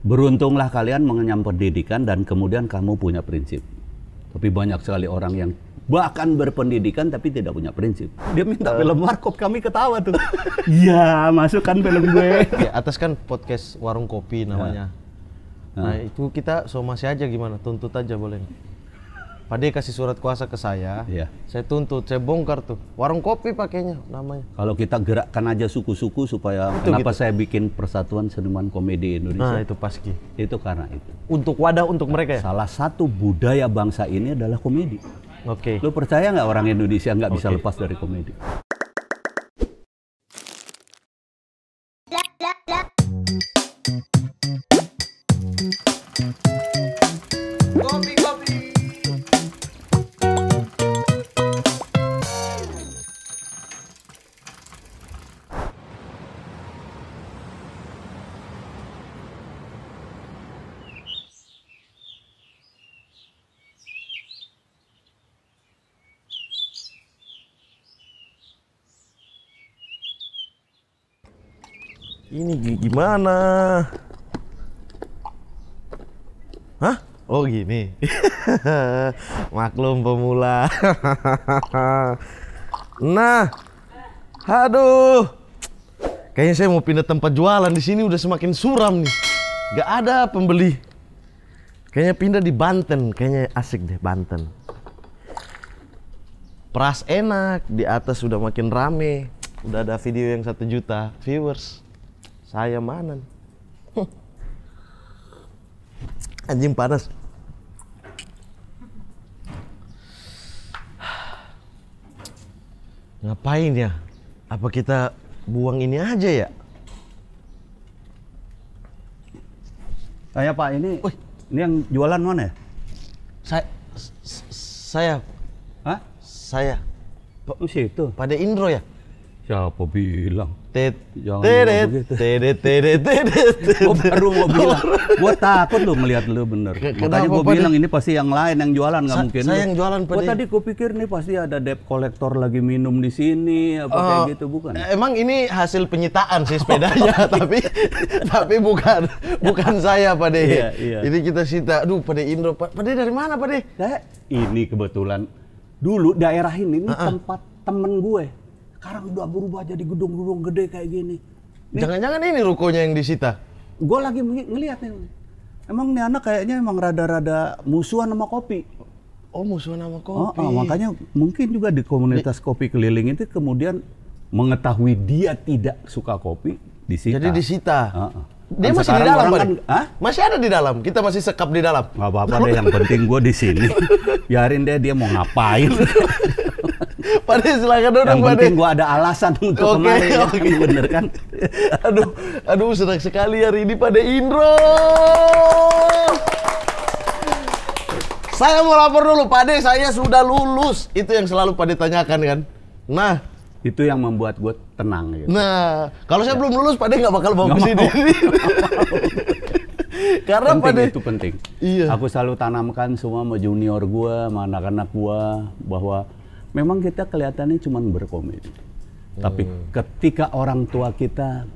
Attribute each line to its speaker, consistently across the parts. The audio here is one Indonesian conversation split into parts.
Speaker 1: Beruntunglah kalian mengenyam pendidikan dan kemudian kamu punya prinsip. Tapi banyak sekali orang yang bahkan berpendidikan tapi tidak punya prinsip. Dia minta uh. film warkop kami ketawa tuh. Iya, masukkan film gue.
Speaker 2: Ya, atas kan podcast warung kopi namanya. Ya. Nah, nah, itu kita somasi aja gimana? Tuntut aja boleh. Pak D kasih surat kuasa ke saya, yeah. saya tuntut, saya bongkar tuh warung kopi pakainya namanya.
Speaker 1: Kalau kita gerakkan aja suku-suku supaya itu kenapa gitu. saya bikin Persatuan Seniman Komedi Indonesia? Nah itu pasti. Itu karena itu. Untuk wadah untuk mereka ya. Salah satu budaya bangsa ini adalah komedi. Oke. Okay. Lo percaya nggak orang Indonesia nggak okay. bisa lepas dari komedi?
Speaker 2: ini gimana? Hah? Oh gini. Maklum pemula. nah. Aduh. Kayaknya saya mau pindah tempat jualan di sini udah semakin suram nih. Gak ada pembeli. Kayaknya pindah di Banten, kayaknya asik deh Banten. Pras enak, di atas udah makin rame. Udah ada video yang satu juta viewers saya mana nih anjing panas ngapain ya apa kita buang ini aja ya saya pak ini Wih. ini yang jualan mana ya saya saya Hah? saya Pak itu pada Indro ya Siapa bilang? Tit, teret, teret, teret, teret. Gue baru mau bilang.
Speaker 1: Gue takut lo melihat lo bener. Makanya gue bilang ini pasti yang lain yang jualan nggak mungkin. Saya yang jualan. Gue tadi gue pikir nih pasti ada debt collector lagi minum di sini apa kayak eh, gitu
Speaker 2: bukan? Emang ini hasil penyitaan sih sepedanya, tapi tapi bukan bukan saya Pak deh iya, iya. Ini kita sita. Aduh Pak De Indro, Pak De dari mana Pak De?
Speaker 1: Ini kebetulan dulu daerah ini, ini tempat temen gue sekarang udah berubah jadi gedung-gedung gede kayak gini. Jangan-jangan ini rukonya yang disita? Gue lagi ngeliat nih. Emang nih anak kayaknya emang rada-rada musuhan sama kopi. Oh musuhan sama oh, kopi. Oh, oh, makanya mungkin juga di komunitas kopi keliling itu kemudian mengetahui dia tidak suka kopi disita. Jadi disita. Uh -uh. Dia kan masih di dalam, kan, Hah?
Speaker 2: masih ada di dalam. Kita masih sekap di dalam. Gak apa-apa deh. Yang penting gue di sini. Biarin deh dia mau ngapain. Pak De silakan dong Yang penting gue ada alasan untuk okay, kemarin ya, okay. kan bener kan? aduh, aduh senang sekali hari ini pada Indro. saya mau lapor dulu Pak De, saya sudah lulus. Itu yang selalu Pak De tanyakan kan. Nah, itu yang membuat gue tenang gitu. Nah, kalau saya ya. belum lulus Pak De nggak bakal bawa sini.
Speaker 1: Karena penting, pada itu penting. Iya. Aku selalu tanamkan semua sama junior gue, sama anak-anak gue bahwa memang kita kelihatannya cuma berkomedi. Hmm. Tapi ketika orang tua kita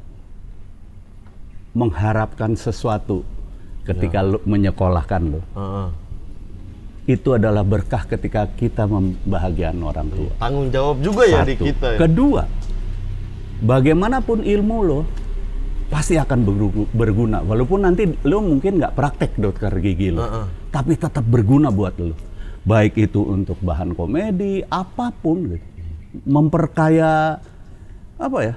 Speaker 1: mengharapkan sesuatu ketika ya. lu menyekolahkan lu. Uh-uh. Itu adalah berkah ketika kita membahagiakan orang tua. Iya,
Speaker 2: tanggung jawab juga Satu. ya di kita. Ya?
Speaker 1: Kedua, bagaimanapun ilmu lo pasti akan berguna. Walaupun nanti lo mungkin nggak praktek dokter gigi lo, uh-uh. tapi tetap berguna buat lo baik itu untuk bahan komedi apapun gitu memperkaya apa
Speaker 2: ya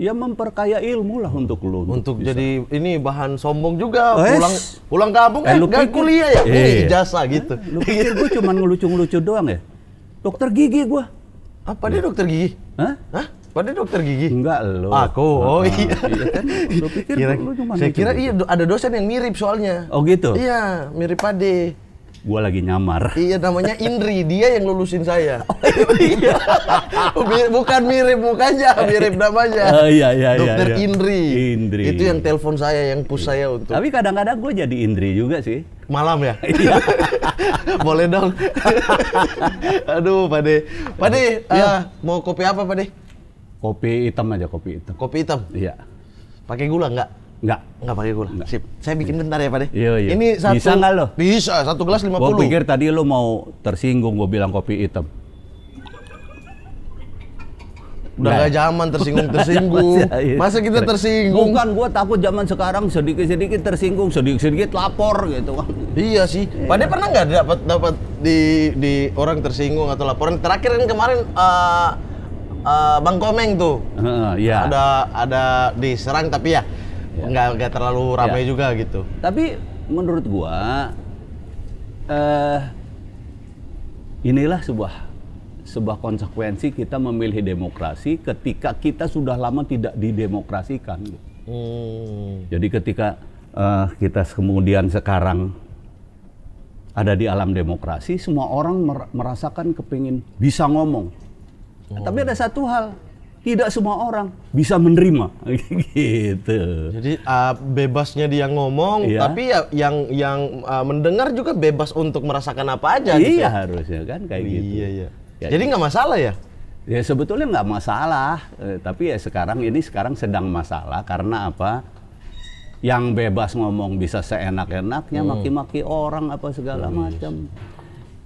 Speaker 2: ya memperkaya ilmu lah untuk lu untuk, untuk jadi ini bahan sombong juga oh, pulang pulang kampung eh, eh gak kuliah ya eh, jasa gitu lu pikir
Speaker 1: gue cuma ngelucu-ngelucu
Speaker 2: doang ya dokter gigi gue apa ah, dia dokter gigi Hah? Hah? Pada dokter gigi? Enggak lo. Aku. Oh ah, ah, iya. iya kan? kira, lu cuma Saya kira iya ada dosen yang mirip soalnya. Oh gitu. Iya, mirip Pade gue lagi nyamar. Iya, namanya Indri. Dia yang lulusin saya. Oh, iya. bukan mirip mukanya, mirip namanya. Uh, iya, iya, Dokter iya, iya. Indri. Indri. Itu yang telepon saya, yang push saya untuk. Tapi kadang-kadang gue jadi Indri juga sih. Malam ya? Iya. Boleh dong. Aduh, Pade. Pade, uh, mau kopi apa, Pade? Kopi hitam aja, kopi hitam. Kopi hitam? Iya. Pakai gula nggak? Enggak. Enggak pakai gula. Enggak. Sip. Saya bikin
Speaker 1: bentar ya, Pak deh. Iya, iya. Ini satu Bisa enggak
Speaker 2: lo? Bisa, satu gelas 50. Gua pikir
Speaker 1: tadi lo mau tersinggung gua bilang kopi hitam. Udah gak zaman tersinggung-tersinggung. Iya. Masa kita tersinggung? Bukan, gue takut zaman sekarang sedikit-sedikit tersinggung,
Speaker 2: sedikit-sedikit lapor gitu kan. Iya sih. Iya. Padahal pernah nggak dapat dapat di di orang tersinggung atau laporan? Terakhir kan kemarin uh, uh, Bang Komeng tuh. Uh, iya. Ada ada diserang tapi ya ya. nggak nggak terlalu ramai ya. juga gitu tapi menurut gua uh,
Speaker 1: inilah sebuah sebuah konsekuensi kita memilih demokrasi ketika kita sudah lama tidak didemokrasikan hmm. jadi ketika uh, kita kemudian sekarang ada di alam demokrasi semua orang merasakan kepingin bisa ngomong oh. tapi ada satu hal tidak semua orang
Speaker 2: bisa menerima gitu. Jadi uh, bebasnya dia ngomong, iya. tapi ya yang yang uh, mendengar juga bebas untuk merasakan apa aja. Gitu iya gitu harusnya kan kayak iya, gitu. Iya iya. Ya, Jadi nggak masalah ya? Ya sebetulnya nggak masalah, eh, tapi
Speaker 1: ya sekarang ini sekarang sedang masalah karena apa? Yang bebas ngomong bisa seenak-enaknya hmm. maki-maki orang apa segala hmm. macam.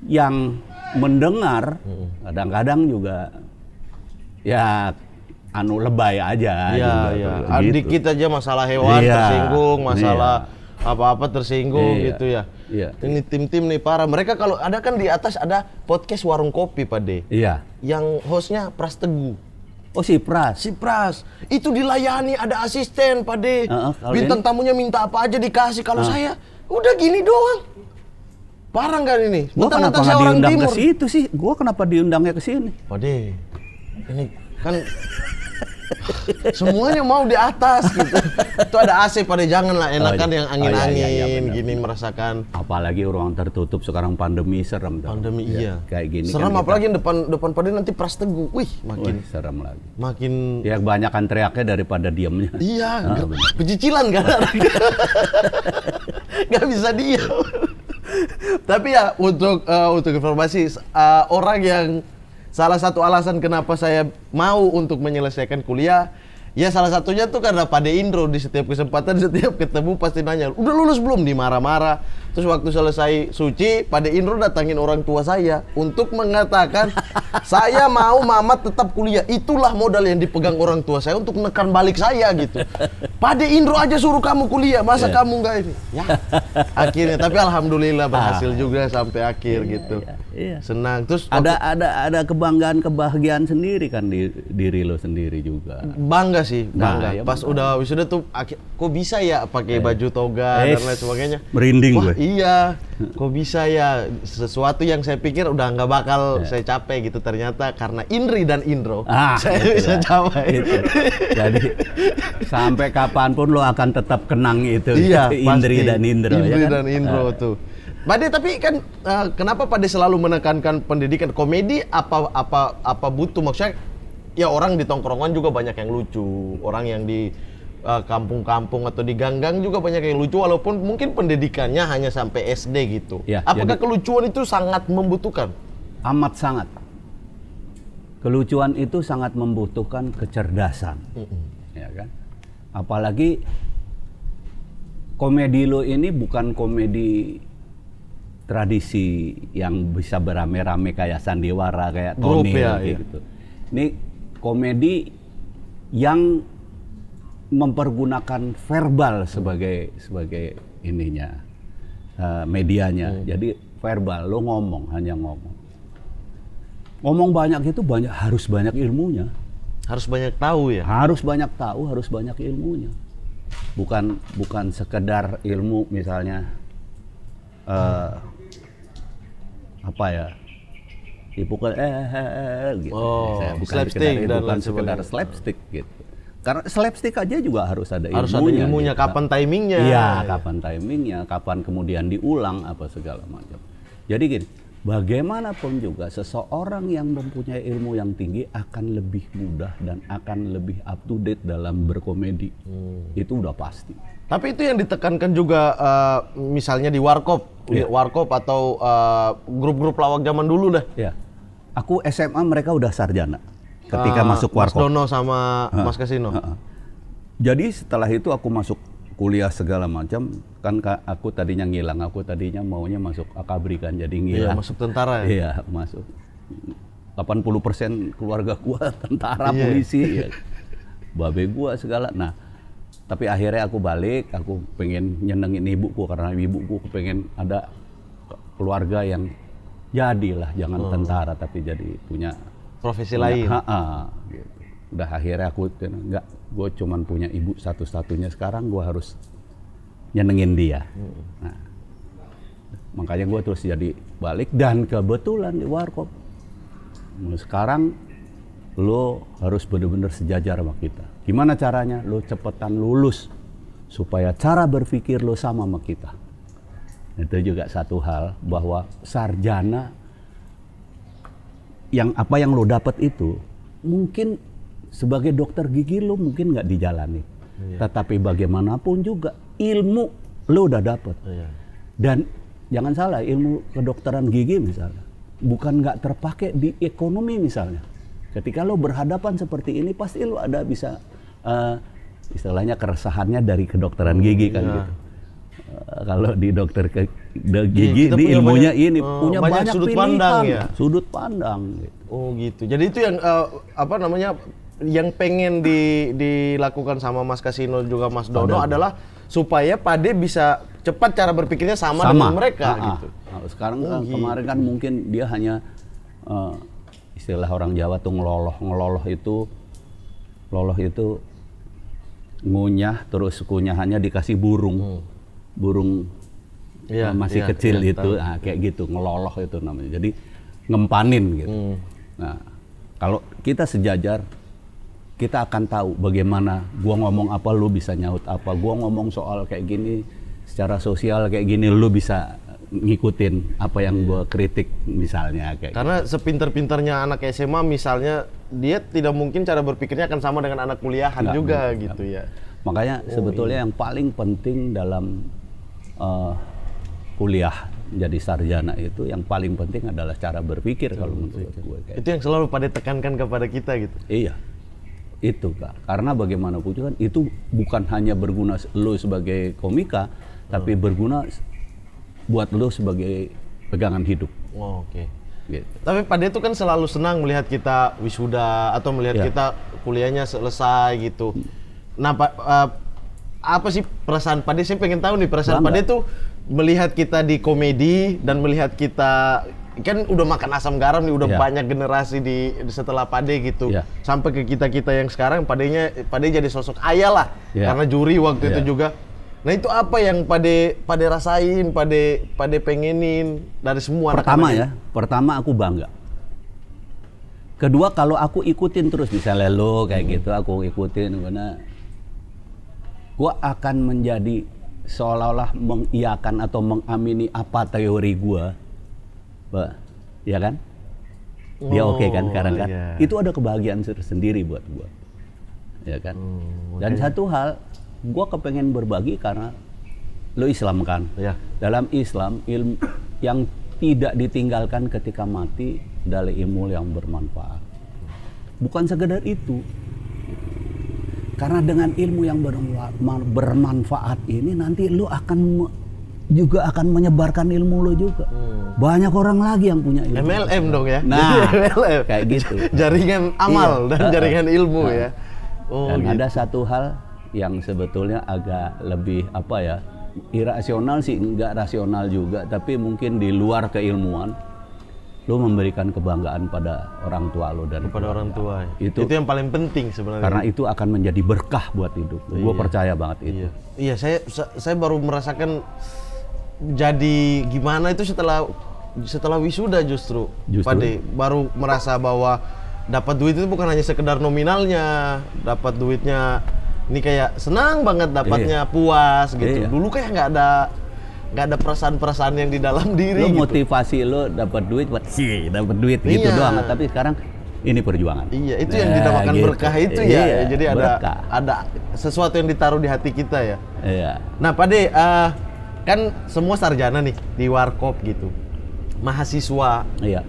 Speaker 1: Yang mendengar hmm. kadang-kadang juga ya anu
Speaker 2: lebay aja. Iya, gitu. iya. Gitu. Ah, kita aja masalah hewan ya. tersinggung, masalah iya. apa-apa tersinggung iya. gitu ya. Iya. Ini tim-tim nih para Mereka kalau ada kan di atas ada podcast warung kopi pade, Iya. Yang hostnya Pras Teguh. Oh si Pras. Si Pras. Itu dilayani ada asisten Pak De. Uh, uh, Bintang tamunya minta apa aja dikasih. Kalau uh. saya udah gini doang. parang kan ini? Gua kenapa nggak diundang ke situ sih? Gua kenapa diundangnya ke sini? Pak De, ini kan semuanya mau di atas gitu. itu ada AC pada jangan lah enakan oh, iya. yang angin-angin oh, iya, iya, iya, gini merasakan. Apalagi ruang tertutup sekarang pandemi serem. Pandemi ya. iya.
Speaker 1: Kayak gini. Kan serem kan
Speaker 2: apalagi kita... depan depan pada nanti pras teguh. Wih makin Wih, serem lagi. Makin. Ya
Speaker 1: kebanyakan teriaknya daripada diemnya. Iya. Ah,
Speaker 2: pecicilan kan. Gak bisa diam. Tapi ya untuk uh, untuk informasi uh, orang yang salah satu alasan kenapa saya mau untuk menyelesaikan kuliah Ya salah satunya tuh karena pada Indro di setiap kesempatan, setiap ketemu pasti nanya, udah lulus belum? Dimarah-marah. Terus waktu selesai suci, pada Indro datangin orang tua saya untuk mengatakan saya mau mama tetap kuliah. Itulah modal yang dipegang orang tua saya untuk menekan balik saya gitu. Pada Indro aja suruh kamu kuliah, masa yeah. kamu nggak ini? Ya. Akhirnya tapi alhamdulillah berhasil ah. Iya. juga sampai akhir yeah, gitu. Yeah, iya. Senang. Terus ada waktu, ada ada
Speaker 1: kebanggaan kebahagiaan sendiri kan di
Speaker 2: diri lo sendiri juga. Bangga sih, nah, bangga. Nah, ya Pas bangga. udah wisuda tuh kok bisa ya pakai eh. baju toga dan eh, lain sebagainya. Merinding Wah, gue iya kok bisa ya sesuatu yang saya pikir udah nggak bakal ya. saya capek gitu ternyata karena Indri dan Indro ah, saya gitu bisa ya. capek itu. jadi sampai kapanpun lo akan tetap kenang itu iya, gitu, Indri pasti. dan Indro ya Indri ya kan? dan Indro ah. tuh Pade tapi kan uh, kenapa Pade selalu menekankan pendidikan komedi apa apa apa butuh maksudnya ya orang di tongkrongan juga banyak yang lucu orang yang di Eh, kampung-kampung uh, atau di gang-gang juga banyak yang lucu walaupun mungkin pendidikannya hanya sampai SD gitu. Ya, Apakah jadi, kelucuan itu sangat membutuhkan?
Speaker 1: Amat sangat. Kelucuan itu sangat membutuhkan kecerdasan. Mm hmm Ya kan? Apalagi komedi lo ini bukan komedi tradisi yang bisa beramai rame kayak sandiwara kayak Tony Group, ya, ya, gitu. Ya. Ini komedi yang mempergunakan verbal sebagai sebagai ininya uh, medianya. Hmm. Jadi verbal, lo ngomong hanya ngomong. Ngomong banyak itu banyak harus banyak ilmunya. Harus banyak tahu ya. Harus banyak tahu, harus banyak ilmunya. Bukan bukan sekedar ilmu misalnya uh, apa ya dipukul eh, eh, eh, eh gitu. Oh, bukan slapstick sekedar, dan bukan sekedar slapstick gitu. Karena slapstick aja juga harus ada harus ilmunya. ada ilmunya, gitu. kapan
Speaker 2: timingnya. Iya, iya,
Speaker 1: kapan timingnya, kapan kemudian diulang, apa segala macam. Jadi gini, bagaimanapun juga seseorang yang mempunyai ilmu yang tinggi akan lebih mudah dan akan lebih up to date dalam berkomedi. Hmm. Itu udah pasti.
Speaker 2: Tapi itu yang ditekankan juga uh, misalnya di Warkop, yeah. Warkop atau grup eh, grup-grup lawak zaman dulu dah. Yeah.
Speaker 1: Aku SMA mereka udah sarjana
Speaker 2: ketika uh, masuk warkop. Mas Dono
Speaker 1: sama uh, Mas Kasino. Uh, uh. Jadi setelah itu aku masuk kuliah segala macam kan aku tadinya ngilang aku tadinya maunya masuk akabri kan jadi iya, ngilang iya, masuk tentara ya iya masuk 80% keluarga gua tentara iya. polisi ya. babe gua segala nah tapi akhirnya aku balik aku pengen nyenengin ibuku karena ibuku pengen ada keluarga yang jadilah jangan hmm. tentara tapi jadi punya
Speaker 2: profesi iya, lain. Ha -ha.
Speaker 1: Udah akhirnya aku nggak, gue cuman punya ibu satu-satunya sekarang gue harus nyenengin dia. Hmm. Nah, makanya gue terus jadi balik dan kebetulan di warkop. Mulai nah, sekarang lo harus bener-bener sejajar sama kita. Gimana caranya? Lo cepetan lulus supaya cara berpikir lo sama sama kita. Itu juga satu hal bahwa sarjana yang apa yang lo dapat itu mungkin sebagai dokter gigi lo mungkin nggak dijalani. Iya. Tetapi bagaimanapun juga ilmu lo udah dapat. Iya. Dan jangan salah ilmu kedokteran gigi misalnya bukan nggak terpakai di ekonomi misalnya. Ketika lo berhadapan seperti ini pasti lo ada bisa uh, istilahnya keresahannya dari kedokteran gigi kan iya. gitu kalau di dokter ke, iya, gigi ya, di ilmunya banyak, ini uh, punya banyak, sudut pilihan, pandang ya.
Speaker 2: Sudut pandang gitu. Oh gitu. Jadi itu yang uh, apa namanya yang pengen di, dilakukan sama Mas Kasino juga Mas Dono Padahal. adalah supaya Pade bisa cepat cara berpikirnya sama, sama. dengan mereka uh, gitu. Nah, sekarang oh, kan, gitu. kemarin kan
Speaker 1: mungkin dia hanya uh, istilah orang Jawa tuh ngeloloh ngeloloh itu loloh itu ngunyah terus kunyahannya dikasih burung. Hmm burung iya, uh, masih iya, kecil yeah, itu nah, kayak gitu ngeloloh itu namanya jadi ngempanin gitu hmm. nah kalau kita sejajar kita akan tahu bagaimana gua ngomong apa lu bisa nyaut apa gua ngomong soal kayak gini secara sosial kayak gini lu bisa ngikutin apa yang gua kritik misalnya kayak
Speaker 2: karena gitu. sepinter-pinternya anak SMA misalnya dia tidak mungkin cara berpikirnya akan sama dengan anak kuliahan enggak, juga enggak, gitu enggak. ya makanya oh, sebetulnya iya. yang
Speaker 1: paling penting dalam uh, kuliah menjadi sarjana itu yang paling penting adalah cara berpikir cara kalau menurut gue. Kayak.
Speaker 2: Itu yang selalu pada tekankan kepada kita gitu. Iya. Itu Kak.
Speaker 1: Karena bagaimana juga kan itu bukan hanya berguna lo sebagai komika, hmm. tapi berguna buat lo sebagai pegangan hidup.
Speaker 2: Oh, oke. Okay. Gitu. Tapi pada itu kan selalu senang melihat kita wisuda atau melihat ya. kita kuliahnya selesai gitu. Nah, pa, uh, eh, apa sih perasaan Pade? Saya pengen tahu nih perasaan Bangga. Pade tuh melihat kita di komedi dan melihat kita kan udah makan asam garam nih, udah yeah. banyak generasi di, setelah Pade gitu. Yeah. Sampai ke kita-kita yang sekarang Padenya Pade jadi sosok ayah lah yeah. karena juri waktu yeah. itu iya. juga. Nah, itu apa yang Pade Pade rasain, Pade Pade pengenin dari semua Pertama anak ya,
Speaker 1: pertama aku bangga. Kedua kalau aku ikutin terus misalnya lo kayak hmm. gitu aku ikutin karena gue akan menjadi seolah-olah mengiakan atau mengamini apa teori gue, ya kan?
Speaker 3: Dia oke okay kan oh, sekarang kan? Yeah. Itu ada
Speaker 1: kebahagiaan tersendiri buat gue, ya kan? Oh, okay. Dan satu hal, gue kepengen berbagi karena lo Islam kan? Yeah. Dalam Islam ilmu yang tidak ditinggalkan ketika mati dari ilmu yang bermanfaat. Bukan sekedar itu. Karena dengan ilmu yang bermanfaat ini nanti lu akan juga akan menyebarkan ilmu lo juga. Hmm. Banyak orang lagi yang punya ilmu. MLM dong ya. Nah,
Speaker 2: MLM. kayak gitu. Jaringan amal iya. dan jaringan ilmu nah. ya. Oh,
Speaker 1: dan gitu. ada satu hal yang sebetulnya agak lebih apa ya? Irasional sih, nggak rasional juga, tapi mungkin di luar keilmuan lu memberikan kebanggaan pada orang tua lo dan kepada orang tua. Ya. Itu, itu yang
Speaker 2: paling penting sebenarnya. Karena
Speaker 1: itu akan menjadi berkah buat hidup. Iya. Gue percaya banget itu. Iya,
Speaker 2: iya saya saya baru merasakan jadi gimana itu setelah setelah wisuda justru. Justru. Pade baru merasa bahwa dapat duit itu bukan hanya sekedar nominalnya, dapat duitnya ini kayak senang banget dapatnya, iya. puas gitu. Iya. Dulu kayak nggak ada nggak ada perasaan-perasaan yang di dalam diri. Lo gitu. motivasi lo dapat duit buat sih dapat
Speaker 1: duit gitu iya. gitu doang. Tapi sekarang ini perjuangan.
Speaker 2: Iya, itu nah, yang dinamakan gitu. berkah itu ya. iya, ya. Jadi ada berkah. ada sesuatu yang ditaruh di hati kita ya. Iya. Nah, Pade uh, eh, kan semua sarjana nih di Warkop gitu. Mahasiswa. Iya.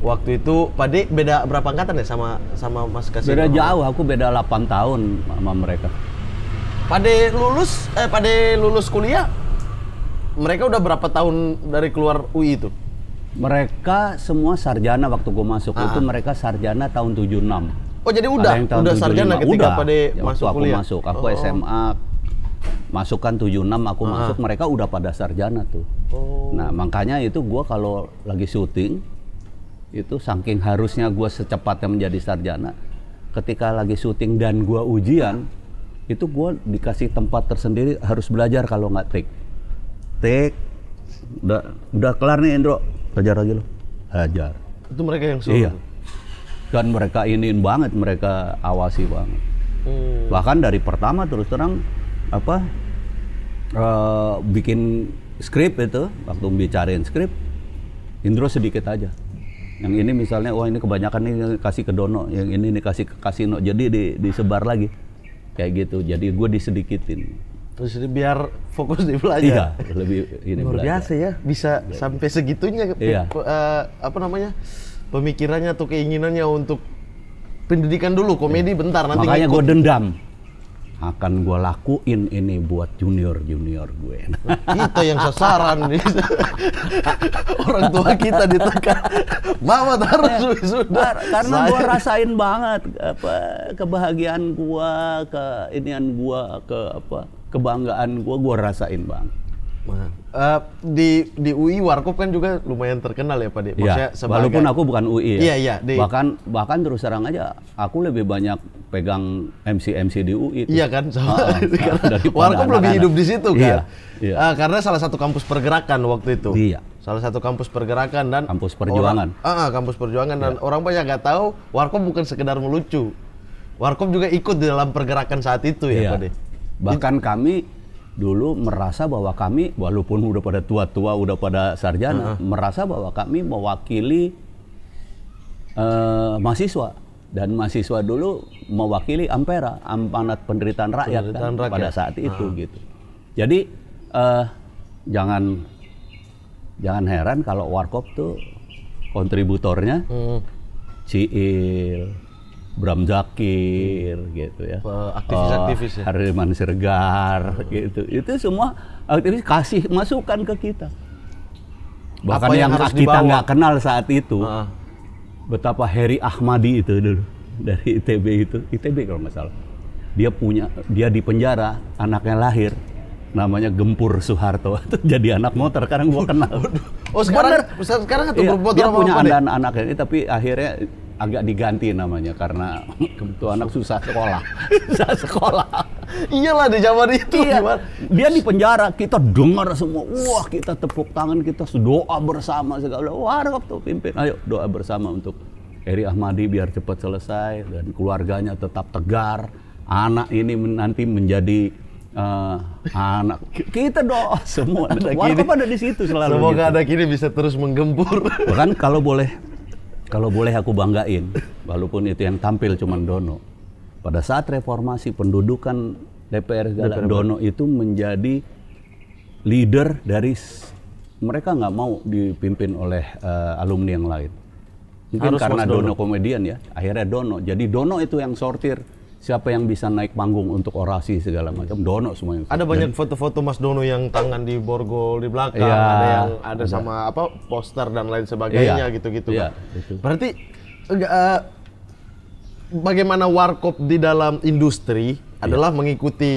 Speaker 2: Waktu itu Pade beda berapa angkatan ya sama sama Mas Kasih? Beda jauh, aku beda 8 tahun sama mereka. Pade lulus eh Pade lulus kuliah mereka udah berapa tahun dari keluar UI itu?
Speaker 1: Mereka semua sarjana waktu gue masuk ah. itu mereka sarjana tahun 76.
Speaker 2: Oh jadi udah, udah 75. sarjana ketika udah. pada ya, masuk aku kuliah. masuk, aku oh. SMA
Speaker 1: masukkan 76 aku Aha. masuk mereka udah pada sarjana tuh. Oh. Nah, makanya itu gue kalau lagi syuting itu saking harusnya gue secepatnya menjadi sarjana ketika lagi syuting dan gue ujian itu gue dikasih tempat tersendiri harus belajar kalau nggak take take udah udah kelar nih Endro hajar lagi lo hajar itu mereka yang suruh iya dan mereka iniin banget mereka awasi banget hmm. bahkan dari pertama terus terang apa uh, bikin skrip itu waktu bicarain skrip Indro sedikit aja yang ini misalnya wah ini kebanyakan ini kasih ke Dono yang ini ini kasih ke Kasino jadi di, disebar lagi kayak gitu jadi gue disedikitin
Speaker 2: Terus biar fokus di belajar.
Speaker 1: Iya, lebih ini Luar belajar.
Speaker 2: biasa ya, bisa iya. sampai segitunya iya. uh, apa namanya? pemikirannya atau keinginannya untuk pendidikan dulu, komedi iya. bentar nanti Makanya gue
Speaker 1: dendam. Akan gue lakuin ini buat junior-junior gue. Kita yang
Speaker 2: sasaran nih. Orang tua kita ditekan. Mama harus iya. sudah. Karena gue
Speaker 1: rasain banget apa kebahagiaan gue, keinian gue, ke apa kebanggaan gue gue rasain bang. uh, di di UI Warkop kan juga lumayan terkenal ya Pak De. Iya, Maksudnya ya, sebagai... walaupun aku bukan UI ya. Iya, iya, di... Bahkan bahkan terus terang aja aku lebih banyak pegang MC MC
Speaker 2: di UI. Iya kan? So, uh, ah, Warkop lebih hidup di situ kan. Iya, eh, iya. Uh, karena salah satu kampus pergerakan waktu itu. Iya. Salah satu kampus pergerakan dan kampus perjuangan. Orang, uh, kampus perjuangan dan iya. orang banyak nggak tahu Warkop bukan sekedar melucu. Warkop juga ikut di dalam pergerakan saat itu ya iya. Pak De. Bahkan kami dulu merasa bahwa kami walaupun
Speaker 1: udah pada tua-tua, udah pada sarjana, uh -huh. merasa bahwa kami mewakili uh, mahasiswa dan mahasiswa dulu mewakili Ampera, Amanat Penderitaan Rakyat, kan, Penderitaan kan, rakyat. pada saat itu uh -huh. gitu. Jadi uh, jangan jangan heran kalau Warkop tuh kontributornya hmm. Ciil, Bram Zakir hmm. gitu ya. Aktivis-aktivis uh, ya. Oh, Hariman Sergar hmm. Iya. gitu. Itu semua aktivis kasih masukan ke kita. Bahkan yang, yang kita nggak kenal saat itu. Uh. Betapa Heri Ahmadi itu dulu dari ITB itu, ITB kalau nggak salah. Dia punya dia di penjara, anaknya lahir namanya Gempur Soeharto itu jadi anak motor sekarang gua kenal. oh
Speaker 2: sekarang Bener. sekarang itu iya, motor dia punya anak
Speaker 1: anaknya tapi akhirnya agak diganti namanya karena kebetulan anak susah sekolah. susah sekolah. Iyalah di zaman itu. Iya. Gimana? Dia di penjara, kita dengar semua. Wah, kita tepuk tangan, kita doa bersama segala. Warkop tuh pimpin. Ayo doa bersama untuk Eri Ahmadi biar cepat selesai dan keluarganya tetap tegar. Anak ini nanti menjadi uh, anak kita doa semua. Warkop pada di situ selalu. Semoga gitu. ada ini bisa terus menggempur. kan kalau boleh kalau boleh aku banggain, walaupun itu yang tampil cuman Dono. Pada saat reformasi pendudukan DPR Galak Dono itu menjadi leader dari mereka nggak mau dipimpin oleh uh, alumni yang lain. Mungkin Harus karena Dono komedian ya, akhirnya Dono. Jadi Dono itu yang sortir siapa yang bisa naik panggung untuk orasi segala macam Dono semuanya ada banyak
Speaker 2: foto-foto Mas Dono yang tangan di borgol di belakang ya, ada yang ada, ada sama apa poster dan lain sebagainya iya. gitu-gitu ya, kan? berarti uh, bagaimana warkop di dalam industri ya. adalah iya. mengikuti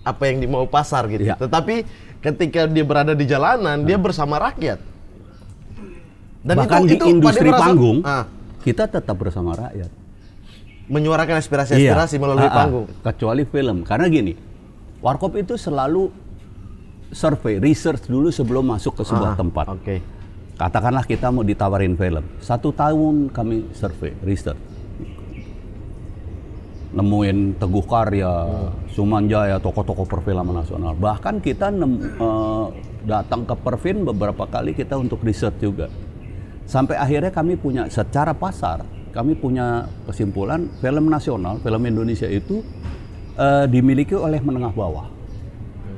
Speaker 2: apa yang dimau pasar gitu ya. tetapi ketika dia berada di jalanan nah. dia iya. bersama rakyat
Speaker 1: dan bahkan itu, di itu industri panggung ah. kita tetap bersama rakyat
Speaker 2: menyuarakan aspirasi-aspirasi iya. melalui -a. Ah, ah. panggung.
Speaker 1: Kecuali film, karena gini, warkop itu selalu survei, research dulu sebelum masuk ke sebuah -a. Ah, tempat. Oke. Okay. Katakanlah kita mau ditawarin film, satu tahun kami survei, research, nemuin Teguh Karya, hmm. Sumanjaya, toko-toko perfilman nasional. Bahkan kita nem, uh, datang ke Perfin beberapa kali kita untuk riset juga. Sampai akhirnya kami punya secara pasar kami punya kesimpulan film nasional, film Indonesia itu uh, dimiliki oleh menengah
Speaker 2: bawah.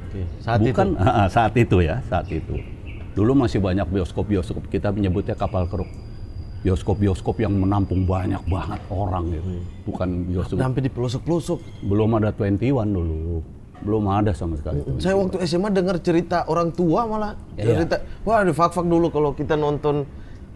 Speaker 2: Oke.
Speaker 1: Saat Bukan itu. Uh, ah, saat itu ya, saat itu. Dulu masih banyak bioskop-bioskop kita menyebutnya kapal keruk. Bioskop-bioskop yang menampung banyak banget orang gitu. Hmm. Bukan bioskop. Sampai di pelosok-pelosok. Belum ada 21 dulu belum ada sama sekali.
Speaker 2: Hmm, saya waktu SMA dengar cerita orang tua malah Ya, cerita, wah di fak-fak dulu kalau kita nonton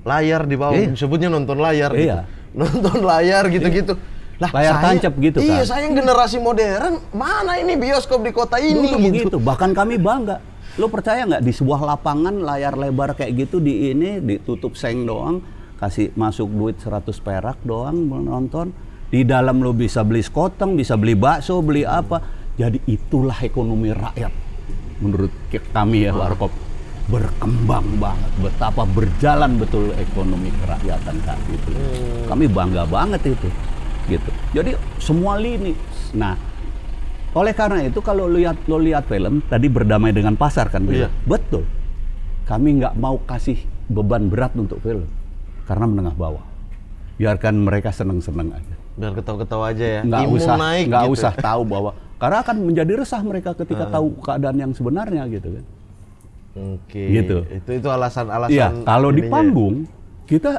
Speaker 2: layar di bawah, yeah. sebutnya nonton layar. Iya. gitu nonton layar iya. gitu-gitu. Lah, layar saya, tancap gitu kan. Iya, saya generasi modern, mana ini bioskop di kota ini Dulu gitu. begitu, bahkan kami bangga. Lo percaya nggak di sebuah
Speaker 1: lapangan layar lebar kayak gitu di ini ditutup seng doang, kasih masuk duit 100 perak doang nonton. Di dalam lo bisa beli skoteng, bisa beli bakso, beli apa. Jadi itulah ekonomi rakyat menurut kami ya Warkop berkembang banget, betapa berjalan betul ekonomi kerakyatan saat itu. Hmm. Kami bangga banget itu, gitu. Jadi semua lini. Nah, oleh karena itu kalau lihat lo lihat film tadi berdamai dengan pasar kan, yeah. betul. Kami nggak mau kasih beban berat untuk film karena menengah bawah. Biarkan mereka seneng-seneng aja.
Speaker 2: Biar ketawa-ketawa aja ya. Nggak usah, naik nggak gitu. usah tahu
Speaker 1: bahwa karena akan menjadi resah mereka ketika hmm. tahu keadaan yang sebenarnya gitu kan. Okay. Gitu. Itu
Speaker 2: itu alasan-alasan. Iya, -alasan ya, kalau di ya. panggung
Speaker 1: kita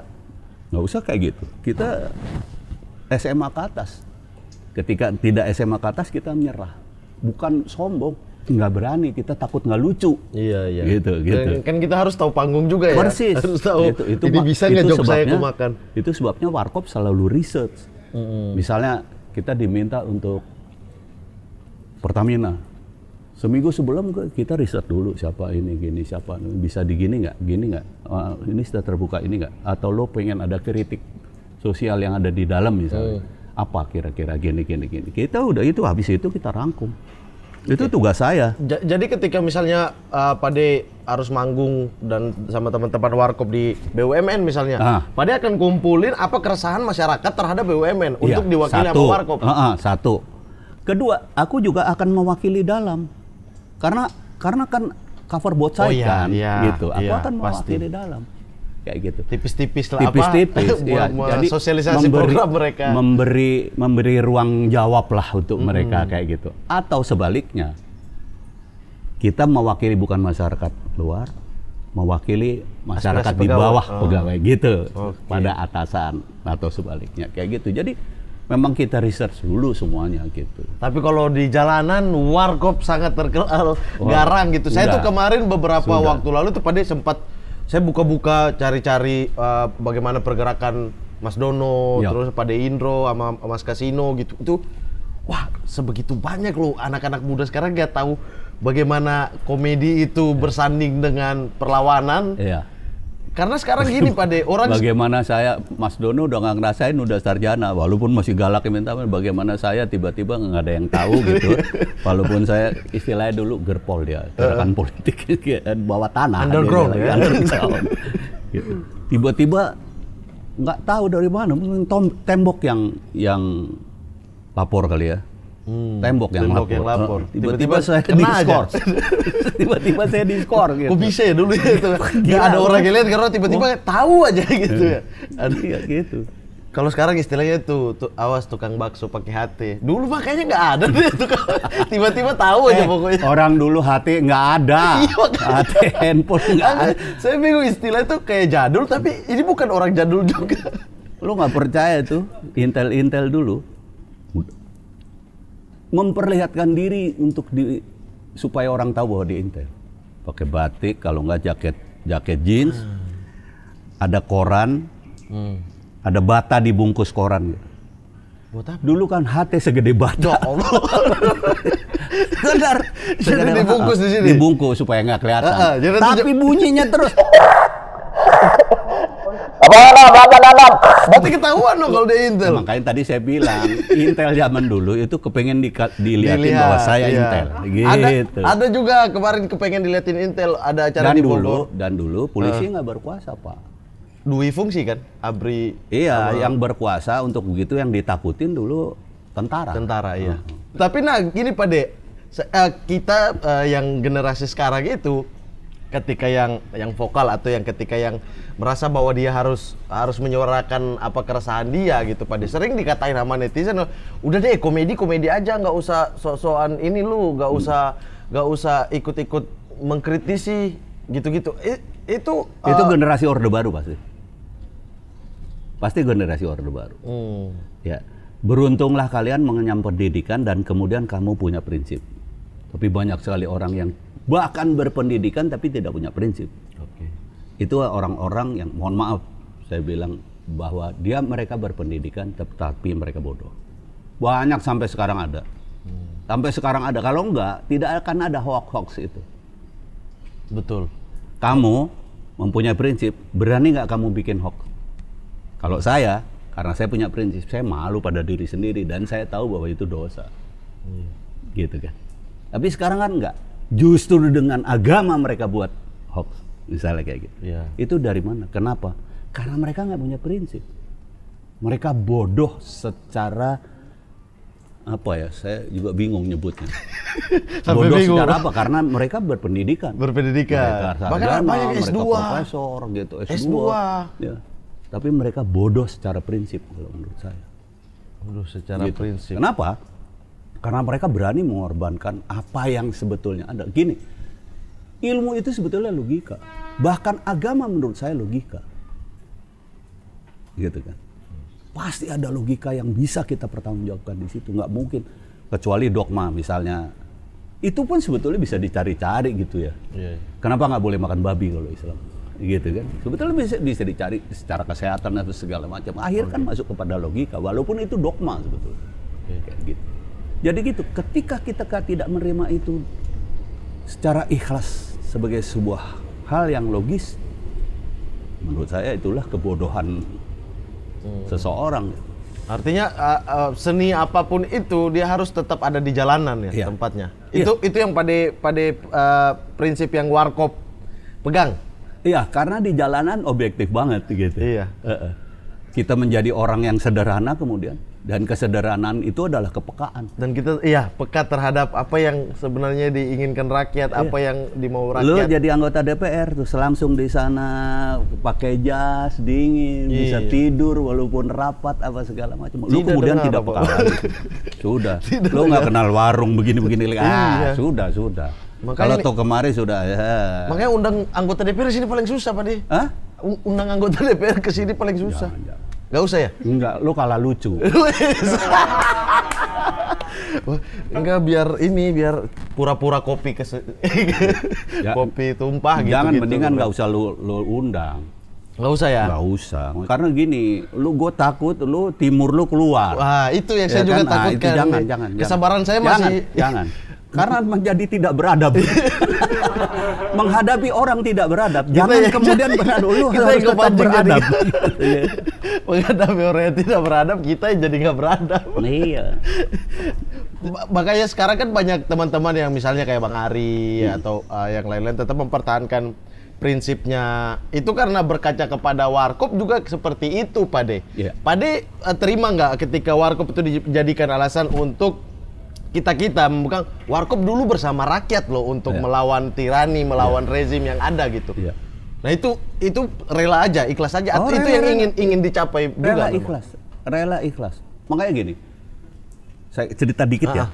Speaker 1: nggak usah kayak gitu. Kita SMA ke atas. Ketika tidak SMA ke atas kita menyerah. Bukan sombong, nggak berani, kita takut nggak lucu. Iya, iya. Gitu, gitu. Dan,
Speaker 2: kan kita harus tahu panggung juga ya. Persis. Harus tahu. Gitu. Itu, ini bisa nggak job saya makan?
Speaker 1: Itu sebabnya Warkop selalu research. Mm -hmm. Misalnya kita diminta untuk Pertamina Seminggu sebelum kita riset dulu siapa ini gini siapa bisa digini nggak gini nggak uh, ini sudah terbuka ini nggak atau lo pengen ada kritik sosial yang ada di dalam misalnya uh. apa kira-kira gini gini gini kita udah itu habis
Speaker 2: itu kita rangkum
Speaker 1: itu tugas saya.
Speaker 2: Ja, jadi ketika misalnya uh, Pade harus manggung dan sama teman-teman warkop di BUMN misalnya, uh. Pade akan kumpulin apa keresahan masyarakat terhadap BUMN ya, untuk diwakili sama warkop. Uh, uh, satu. Kedua,
Speaker 1: aku juga akan mewakili dalam. Karena karena kan cover both oh, side oh, iya, kan iya, gitu. Aku iya, akan mewakili dalam
Speaker 2: kayak gitu. Tipis-tipis lah Tipis-tipis apa? ya. Jadi sosialisasi memberi, program mereka. Memberi
Speaker 1: memberi ruang jawab lah untuk hmm. mereka kayak gitu. Atau sebaliknya. Kita mewakili bukan masyarakat luar, mewakili masyarakat Aspirasi di bawah pegawai, oh, pegawai gitu okay. pada atasan atau sebaliknya kayak gitu. Jadi memang kita research dulu semuanya gitu.
Speaker 2: Tapi kalau di jalanan warkop sangat terkenal garang gitu. Saya tuh kemarin beberapa sudah. waktu lalu tuh pada sempat saya buka-buka cari-cari uh, bagaimana pergerakan Mas Dono, ya. terus pada Indro sama Mas Kasino gitu. Itu wah sebegitu banyak loh anak-anak muda sekarang nggak tahu bagaimana komedi itu bersanding dengan perlawanan. Iya karena sekarang gini Pak De, orang
Speaker 1: bagaimana saya Mas Dono udah nggak ngerasain udah sarjana, walaupun masih galak ya minta bagaimana saya tiba-tiba nggak ada yang tahu gitu. walaupun saya istilahnya dulu gerpol dia, eh. gerakan politik bawa tanah. Underground dia, ya. Underground. Gitu. Tiba-tiba nggak tahu dari mana, mungkin tembok yang yang lapor kali ya hmm. tembok yang tembok lapor. Yang lapor. Tiba-tiba saya di score.
Speaker 2: tiba-tiba saya di score gitu. Kok bisa ya dulu ya itu? Gak ada orang yang lihat karena tiba-tiba oh. tahu aja gitu ya. Ada ya gitu. Kalau sekarang istilahnya tuh, tuh awas tukang bakso pakai hati. Dulu makanya nggak ada deh tukang. Tiba-tiba tahu aja eh, pokoknya. Orang dulu hati nggak ada. hati iya, handphone nggak ada. Saya bingung istilah itu kayak jadul tapi ini bukan orang jadul juga. Lu nggak percaya tuh
Speaker 1: intel-intel dulu memperlihatkan diri untuk di supaya orang tahu bahwa dia intel. Pakai batik, kalau nggak jaket jaket jeans, hmm. ada koran, hmm. ada bata dibungkus koran. Buat apa? Dulu kan HT segede bata. Ya Benar. Jadi dibungkus di sini. Dibungkus supaya nggak kelihatan. Uh, uh, Tapi bunyinya terus. Berarti ketahuan dong kalau dia Intel. Nah, makanya tadi saya bilang Intel zaman dulu itu kepengen di, dilihatin Dilihat, bahwa saya iya. Intel. Gitu. Ada, ada
Speaker 2: juga kemarin kepengen dilihatin Intel ada acara dan di Dulu,
Speaker 1: dan dulu polisi eh.
Speaker 2: nggak uh. berkuasa pak
Speaker 1: dui fungsi kan abri iya abang. yang
Speaker 2: berkuasa untuk begitu yang ditakutin dulu tentara tentara iya uh tapi nah gini pak de eh, kita eh, yang generasi sekarang itu ketika yang yang vokal atau yang ketika yang merasa bahwa dia harus harus menyuarakan apa keresahan dia gitu pada sering dikatain sama netizen udah deh komedi komedi aja nggak usah sok-sokan ini lu nggak usah nggak usah ikut-ikut mengkritisi gitu-gitu itu eh, itu uh,
Speaker 1: generasi orde baru pasti pasti generasi orde baru hmm. ya beruntunglah kalian mengenyam pendidikan dan kemudian kamu punya prinsip tapi banyak sekali orang yang bahkan berpendidikan tapi tidak punya prinsip. Okay. Itu orang-orang yang mohon maaf saya bilang bahwa dia mereka berpendidikan tetapi mereka bodoh. Banyak sampai sekarang ada. Hmm. Sampai sekarang ada. Kalau enggak tidak akan ada hoax-hoax itu. Betul. Kamu mempunyai prinsip, berani nggak kamu bikin hoax? Kalau saya, karena saya punya prinsip, saya malu pada diri sendiri dan saya tahu bahwa itu dosa. Hmm. Gitu kan. Tapi sekarang kan enggak justru dengan agama mereka buat hoax misalnya kayak gitu ya. itu dari mana kenapa karena mereka nggak punya prinsip mereka bodoh secara apa ya saya juga bingung nyebutnya bodoh bingung. secara apa karena mereka berpendidikan berpendidikan mereka bahkan banyak S2 profesor gitu S2, S2. Ya. tapi mereka bodoh secara prinsip kalau menurut saya
Speaker 2: bodoh secara gitu. prinsip kenapa
Speaker 1: karena mereka berani mengorbankan apa yang sebetulnya ada. Gini, ilmu itu sebetulnya logika. Bahkan agama menurut saya logika. Gitu kan. Pasti ada logika yang bisa kita pertanggungjawabkan di situ. Nggak mungkin. Kecuali dogma misalnya. Itu pun sebetulnya bisa dicari-cari gitu ya. Iya, iya. Kenapa nggak boleh makan babi kalau Islam? gitu kan sebetulnya bisa bisa dicari secara kesehatan atau segala macam akhir kan masuk kepada logika walaupun itu dogma sebetulnya okay. gitu jadi gitu, ketika kita tidak menerima itu secara ikhlas sebagai sebuah
Speaker 2: hal yang logis, menurut saya itulah kebodohan hmm. seseorang. Artinya uh, uh, seni apapun itu dia harus tetap ada di jalanan ya, ya. tempatnya. Ya. Itu itu yang pada pada uh, prinsip yang Warkop pegang. Iya, karena di jalanan objektif banget gitu. Iya. Uh -uh. Kita
Speaker 1: menjadi orang yang sederhana kemudian dan kesederhanaan itu adalah kepekaan
Speaker 2: dan kita iya peka terhadap apa yang sebenarnya diinginkan rakyat iya. apa yang dimau rakyat lo
Speaker 1: jadi anggota DPR tuh langsung di sana
Speaker 2: pakai jas dingin iya, bisa tidur walaupun
Speaker 1: rapat apa segala macam lo kemudian tidak peka sudah tidak lo nggak kenal warung begini begini ah iya. sudah sudah kalau tuh kemarin sudah ya. Makanya
Speaker 2: undang anggota DPR di sini paling susah, Pak Di. Undang anggota DPR ke sini paling susah. Jangan, jangan. Gak usah ya? Enggak, lu kalah lucu. Enggak biar ini biar pura-pura kopi ya. kopi tumpah gitu. Jangan gitu. mendingan nggak
Speaker 1: usah lu, lu undang. Gak usah ya? Gak usah. Karena gini, lu gue takut lu timur lu keluar. Wah, itu yang ya saya kan? juga nah, takutkan. Nah, itu jangan, jangan. Kesabaran jangan. saya masih... Jangan, jangan. Karena menjadi tidak beradab. Menghadapi orang tidak
Speaker 2: beradab. Jangan kita, ya. kemudian beradab. Lu kita harus tetap beradab. Menghadapi orang yang tidak beradab, kita jadi nggak beradab. Iya. Makanya sekarang kan banyak teman-teman yang misalnya kayak Bang Ari hmm. atau uh, yang lain-lain tetap mempertahankan prinsipnya itu karena berkaca kepada warkop juga seperti itu Pade. Yeah. Pade eh, terima nggak ketika warkop itu dijadikan alasan untuk kita kita membuka warkop dulu bersama rakyat loh untuk yeah. melawan tirani, melawan yeah. rezim yang ada gitu. Yeah. Nah itu itu rela aja, ikhlas aja. Oh, rela, itu yang ingin ingin dicapai rela juga. Rela gitu. ikhlas, rela ikhlas. Makanya gini,
Speaker 1: saya cerita dikit ah. ya.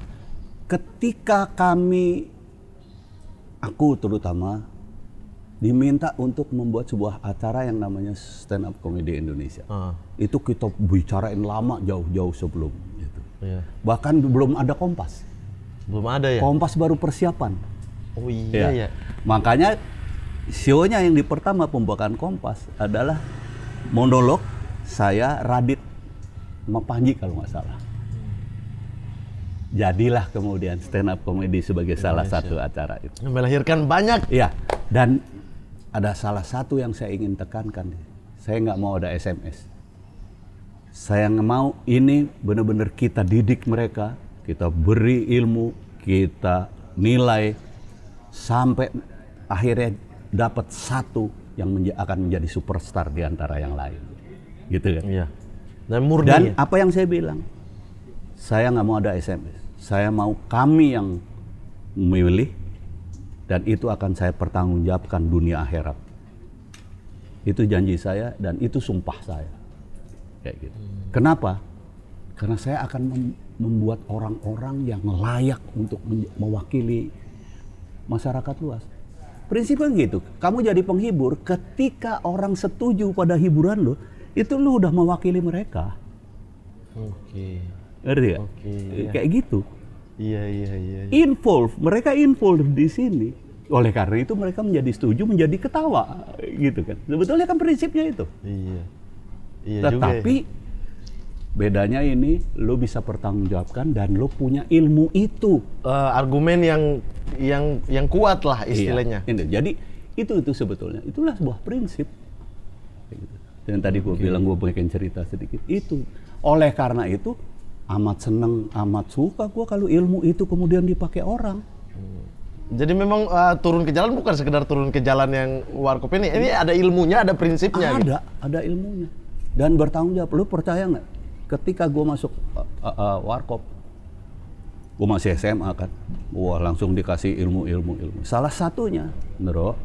Speaker 1: Ketika kami, aku terutama diminta untuk membuat sebuah acara yang namanya stand up comedy Indonesia. Uh. Itu kita bicarain lama jauh-jauh sebelum
Speaker 2: gitu. Yeah.
Speaker 1: Bahkan belum ada Kompas. Belum ada ya. Kompas baru persiapan. Oh iya ya. ya. Makanya show-nya yang di pertama pembukaan Kompas adalah monolog saya Radit Mapanji kalau nggak salah. Jadilah kemudian stand up comedy sebagai salah satu acara itu. Melahirkan banyak. ya Dan ada salah satu yang saya ingin tekankan. Saya nggak mau ada SMS. Saya nggak mau ini benar-benar kita didik mereka, kita beri ilmu, kita nilai sampai akhirnya dapat satu yang menja akan menjadi superstar di antara yang lain. Gitu kan? Iya. Dan murni. Dan ya? apa yang saya bilang? Saya nggak mau ada SMS. Saya mau kami yang memilih dan itu akan saya pertanggungjawabkan dunia akhirat. Itu janji saya dan itu sumpah saya. Kayak gitu. Hmm. Kenapa? Karena saya akan membuat orang-orang yang layak untuk mewakili masyarakat luas. Prinsipnya gitu. Kamu jadi penghibur ketika orang setuju pada hiburan lo, itu lo udah mewakili mereka.
Speaker 2: Oke. Okay. Ngerti ya? Oke. Okay, Kayak yeah. gitu. Iya, iya,
Speaker 3: iya.
Speaker 1: iya. Involve, mereka involve di sini. Oleh karena itu mereka menjadi setuju, menjadi ketawa, gitu kan. Sebetulnya kan prinsipnya itu. Iya. Iya Tetapi juga, ya. bedanya ini, lo bisa pertanggungjawabkan dan lo punya ilmu itu. Uh, argumen yang yang yang kuat lah iya, istilahnya. Iya. Ini, jadi itu itu sebetulnya itulah sebuah prinsip. Gitu. Dan tadi gue okay. bilang gue pengen cerita sedikit itu. Oleh karena itu amat seneng, amat suka gue kalau ilmu itu kemudian dipakai orang. Hmm.
Speaker 2: Jadi memang uh, turun ke jalan bukan sekedar turun ke jalan yang warkop ini. Ini ada ilmunya, ada prinsipnya. Ada, gitu.
Speaker 1: ada ilmunya. Dan bertanggung jawab. Lu percaya nggak? Ketika gue masuk uh, uh, uh warkop, gue masih SMA kan. Wah langsung dikasih ilmu-ilmu ilmu. Salah satunya, Nero,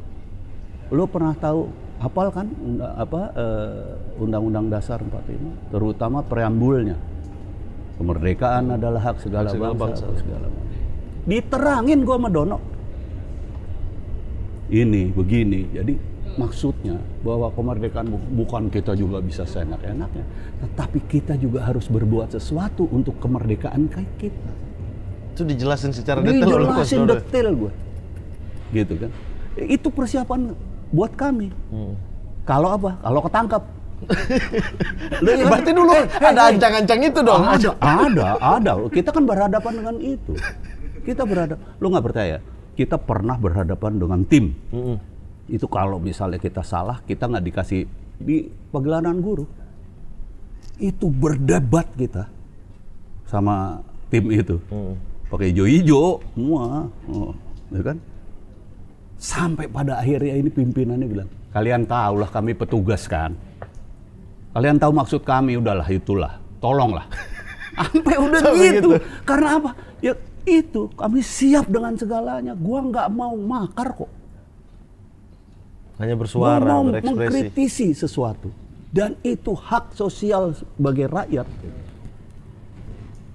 Speaker 1: lu pernah tahu hafal kan undang, uh, apa uh, undang-undang dasar 45, terutama preambulnya kemerdekaan adalah hak segala, hak segala bangsa, bangsa. segala Diterangin gue sama Dono. Ini begini. Jadi maksudnya bahwa kemerdekaan bukan kita juga bisa seenak-enaknya, tetapi kita juga harus berbuat sesuatu untuk kemerdekaan kayak kita. Itu dijelasin secara detail Dijelasin detail gue. Gitu kan. Itu persiapan buat kami. Hmm. Kalau apa? Kalau ketangkap,
Speaker 2: Lu berarti dulu hey, eh, eh, ada hey, eh. ancang-ancang itu dong. Ada,
Speaker 1: ada, ada. Kita kan berhadapan dengan itu. Kita berada, Lu nggak percaya? Kita pernah berhadapan dengan tim. Mm -hmm. Itu kalau misalnya kita salah, kita nggak dikasih di pagelaran guru. Itu berdebat kita sama tim itu. Mm. Pakai hijau-hijau semua. Oh, ya kan? Sampai pada akhirnya ini pimpinannya bilang, kalian tahulah kami petugas kan Kalian tahu maksud kami, udahlah itulah, tolonglah. Sampai udah gitu. gitu. Karena apa? Ya itu, kami siap dengan segalanya. Gua nggak mau makar kok.
Speaker 2: Hanya bersuara, mau berekspresi. mengkritisi
Speaker 1: sesuatu. Dan itu hak sosial sebagai rakyat.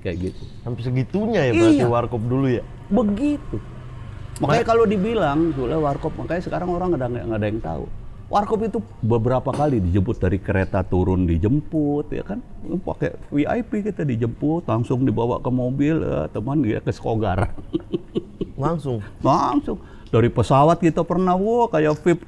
Speaker 1: Kayak gitu. Sampai segitunya ya berarti iya. warkop dulu ya? Begitu. Makanya Ma kalau dibilang, dulu warkop, makanya sekarang orang nggak ada, ada yang tahu Warkop itu beberapa kali dijemput dari kereta turun dijemput ya kan pakai VIP kita dijemput langsung dibawa ke mobil ya, teman dia ya, ke Skogar langsung langsung dari pesawat kita pernah wow kayak VIP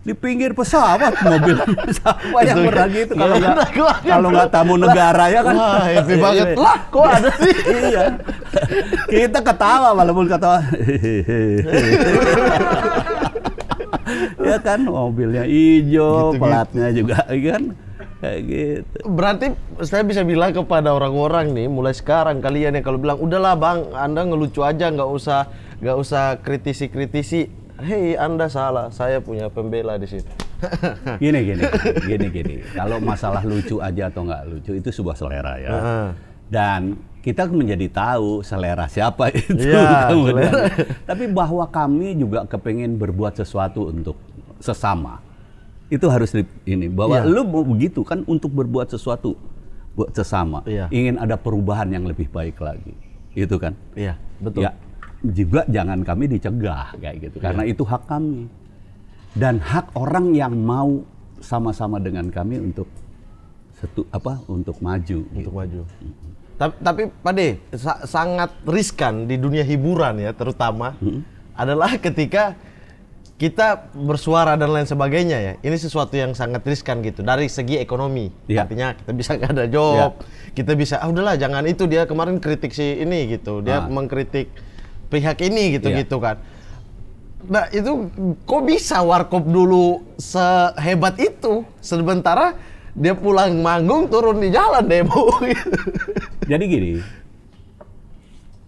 Speaker 1: di pinggir pesawat mobil
Speaker 2: siapa yang pernah gitu kalau iya, iya. nggak kan? kalau nggak tamu
Speaker 1: negara ya kan wah happy iya, banget lah kok ada sih iya kita ketawa walaupun ketawa ya kan mobilnya hijau, gitu, pelatnya gitu. juga kan kayak gitu.
Speaker 2: Berarti saya bisa bilang kepada orang-orang nih, mulai sekarang kalian yang kalau bilang udahlah bang, anda ngelucu aja, nggak usah nggak usah kritisi-kritisi. Hei, anda salah, saya punya pembela di sini.
Speaker 1: gini gini gini gini. Kalau masalah lucu aja atau nggak lucu itu sebuah selera ya. Uh -huh. Dan kita menjadi tahu selera siapa itu. Ya, selera. Tapi bahwa kami juga kepengen berbuat sesuatu untuk sesama. Itu harus di, ini bahwa ya. lu begitu kan untuk berbuat sesuatu buat sesama. Ya. Ingin ada perubahan yang lebih baik lagi. Itu kan? Iya, betul. Ya, juga jangan kami dicegah kayak gitu iya. karena itu hak kami. Dan hak orang yang mau sama-sama dengan kami untuk setu apa untuk maju untuk gitu. maju.
Speaker 2: Tapi, tapi De, sa sangat riskan di dunia hiburan ya terutama hmm. adalah ketika kita bersuara dan lain sebagainya ya. Ini sesuatu yang sangat riskan gitu dari segi ekonomi. ya. Artinya kita bisa nggak ada job, ya. kita bisa ah udahlah jangan itu dia kemarin kritik si ini gitu, dia ah. mengkritik pihak ini gitu iya. gitu kan. Nah itu kok bisa warkop dulu sehebat itu? Sementara dia pulang manggung turun di jalan deh bu. Jadi gini,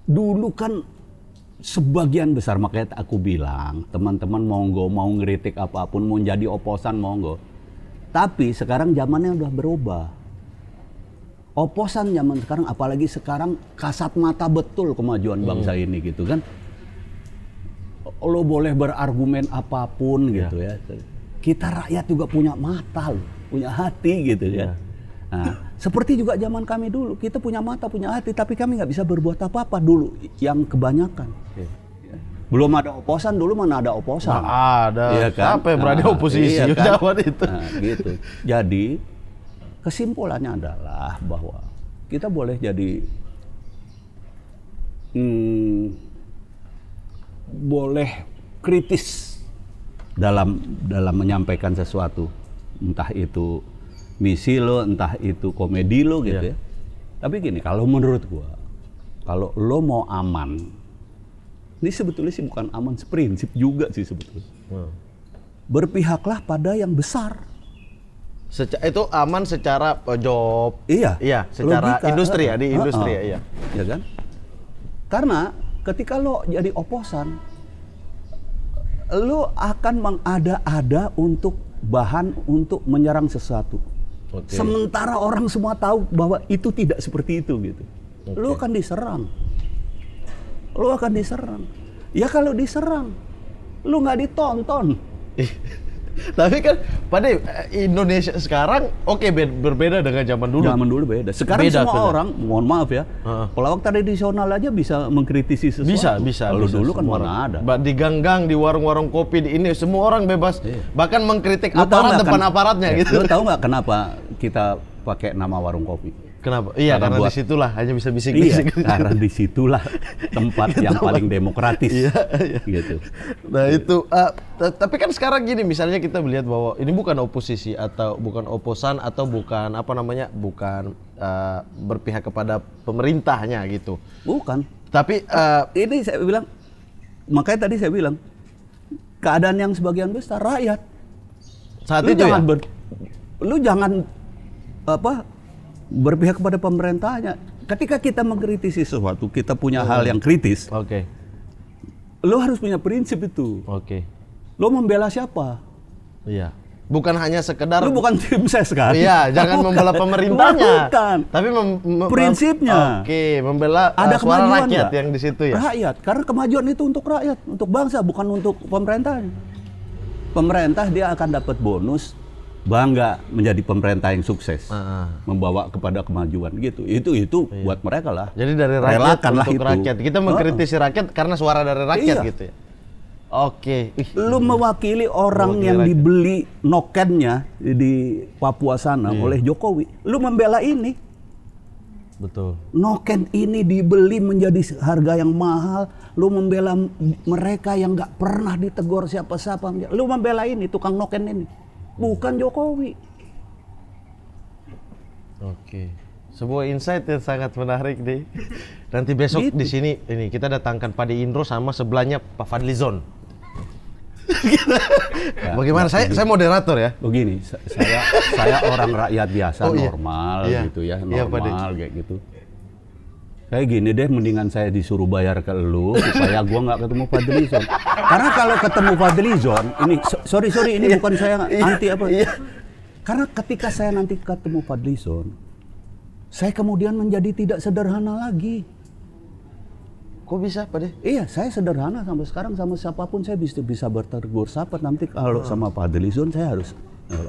Speaker 2: dulu kan
Speaker 1: sebagian besar makanya aku bilang teman-teman monggo mau ngeritik apapun mau jadi oposan monggo tapi sekarang zamannya udah berubah oposan zaman sekarang apalagi sekarang kasat mata betul kemajuan hmm. bangsa hmm. ini gitu kan lo boleh berargumen apapun gitu ya, ya. kita rakyat juga punya mata punya hati gitu ya, ya Nah, seperti juga zaman kami dulu, kita punya mata, punya hati, tapi kami nggak bisa berbuat apa-apa dulu, yang kebanyakan.
Speaker 2: Ya. Belum ada
Speaker 1: oposan dulu mana ada oposan?
Speaker 2: Nah, ada. Iya kan? Apa yang berani
Speaker 1: nah, oposisi iya kan? zaman itu? Nah, gitu. Jadi kesimpulannya adalah bahwa kita boleh jadi hmm, boleh kritis dalam dalam menyampaikan sesuatu, entah itu misi lo, entah itu komedi lo gitu yeah. ya. Tapi gini, kalau menurut gua, kalau lo mau aman, ini sebetulnya sih bukan aman, prinsip juga sih sebetulnya. Hmm. Berpihaklah pada yang besar.
Speaker 2: Seca itu aman secara eh, job. Iya. Iya, secara Logika, industri ya, di industri uh -uh. ya, iya. Ya kan?
Speaker 1: Karena ketika lo jadi oposan, lo akan mengada-ada untuk bahan untuk menyerang sesuatu. Okay. Sementara orang semua tahu bahwa itu tidak seperti itu gitu. Okay. Lu akan diserang. Lu akan
Speaker 2: diserang. Ya kalau diserang, lu nggak ditonton. Tapi kan pada eh, Indonesia sekarang oke okay, berbeda dengan zaman dulu. Zaman dulu beda. Sekarang beda, semua beda. orang, mohon maaf ya, uh. pelawak tradisional aja bisa mengkritisi sesuatu. Bisa, bisa. Kalau dulu kan mana ada. Ba di gang-gang, di warung-warung kopi, di ini semua orang bebas. yeah. Bahkan mengkritik lu aparat depan aparatnya ya, gitu. lu tahu nggak kenapa kita pakai nama warung
Speaker 1: kopi? Kenapa? Iya, karena, karena buat, disitulah
Speaker 2: hanya bisa bisik-bisik. Iya, gitu. karena
Speaker 1: disitulah tempat iya, yang paling demokratis. Iya, iya. Gitu.
Speaker 2: Nah itu, uh, tapi kan sekarang gini, misalnya kita melihat bahwa ini bukan oposisi atau bukan oposan atau bukan apa namanya, bukan uh, berpihak kepada pemerintahnya gitu. Bukan. Tapi uh, ini
Speaker 1: saya bilang, makanya tadi saya bilang keadaan yang sebagian besar rakyat. Saat lu itu ya? jangan ya? ber, lu jangan apa berpihak kepada pemerintahnya. Ketika kita mengkritisi sesuatu, kita punya oh. hal hmm. yang kritis. Oke. Okay. Lo harus punya prinsip itu. Oke. Okay. Lo membela siapa?
Speaker 2: Iya. Bukan hanya sekedar. Lo bukan tim ses kan? Iya, jangan bukan. membela pemerintahnya. Bukan. Tapi mem, prinsipnya. Oke, okay, membela ada uh, suara kemajuan rakyat gak? yang di situ ya. Rakyat,
Speaker 1: karena kemajuan itu untuk rakyat, untuk bangsa, bukan untuk pemerintah. Pemerintah dia akan dapat bonus bangga menjadi pemerintah yang sukses, uh ah, -huh. Ah. membawa kepada kemajuan gitu. Itu itu iya. buat mereka lah.
Speaker 2: Jadi dari rakyat untuk itu. rakyat. Kita ah, mengkritisi uh -huh. rakyat karena suara dari rakyat iya. gitu ya. Oke. Okay. Lu
Speaker 1: mewakili orang mewakili yang dibeli nokennya di Papua sana iya. oleh Jokowi. Lu membela ini. Betul. Noken ini dibeli menjadi harga yang mahal. Lu membela mereka yang nggak pernah ditegur siapa-siapa. Lu membela ini tukang noken ini bukan Jokowi.
Speaker 2: Oke. Sebuah insight yang sangat menarik nih. Nanti besok gitu. di sini ini kita datangkan Pak Indro sama sebelahnya Pak Fadlizon. ya, nah, Bagaimana nah, saya saya moderator ya? Begini, saya
Speaker 1: saya orang rakyat
Speaker 2: biasa oh, iya. normal iya. gitu ya, iya, normal iya,
Speaker 1: kayak gitu kayak gini deh mendingan saya disuruh bayar ke lu supaya gua nggak ketemu Fadlizon karena kalau ketemu Fadlizon ini sorry sorry ini iya. bukan saya iya. anti apa iya. karena ketika saya nanti ketemu Fadlizon saya kemudian menjadi tidak sederhana lagi kok bisa Pak deh iya saya sederhana sampai sekarang sama siapapun saya bisa bisa bertegur sapa nanti kalau hmm. sama Fadlizon saya harus eh,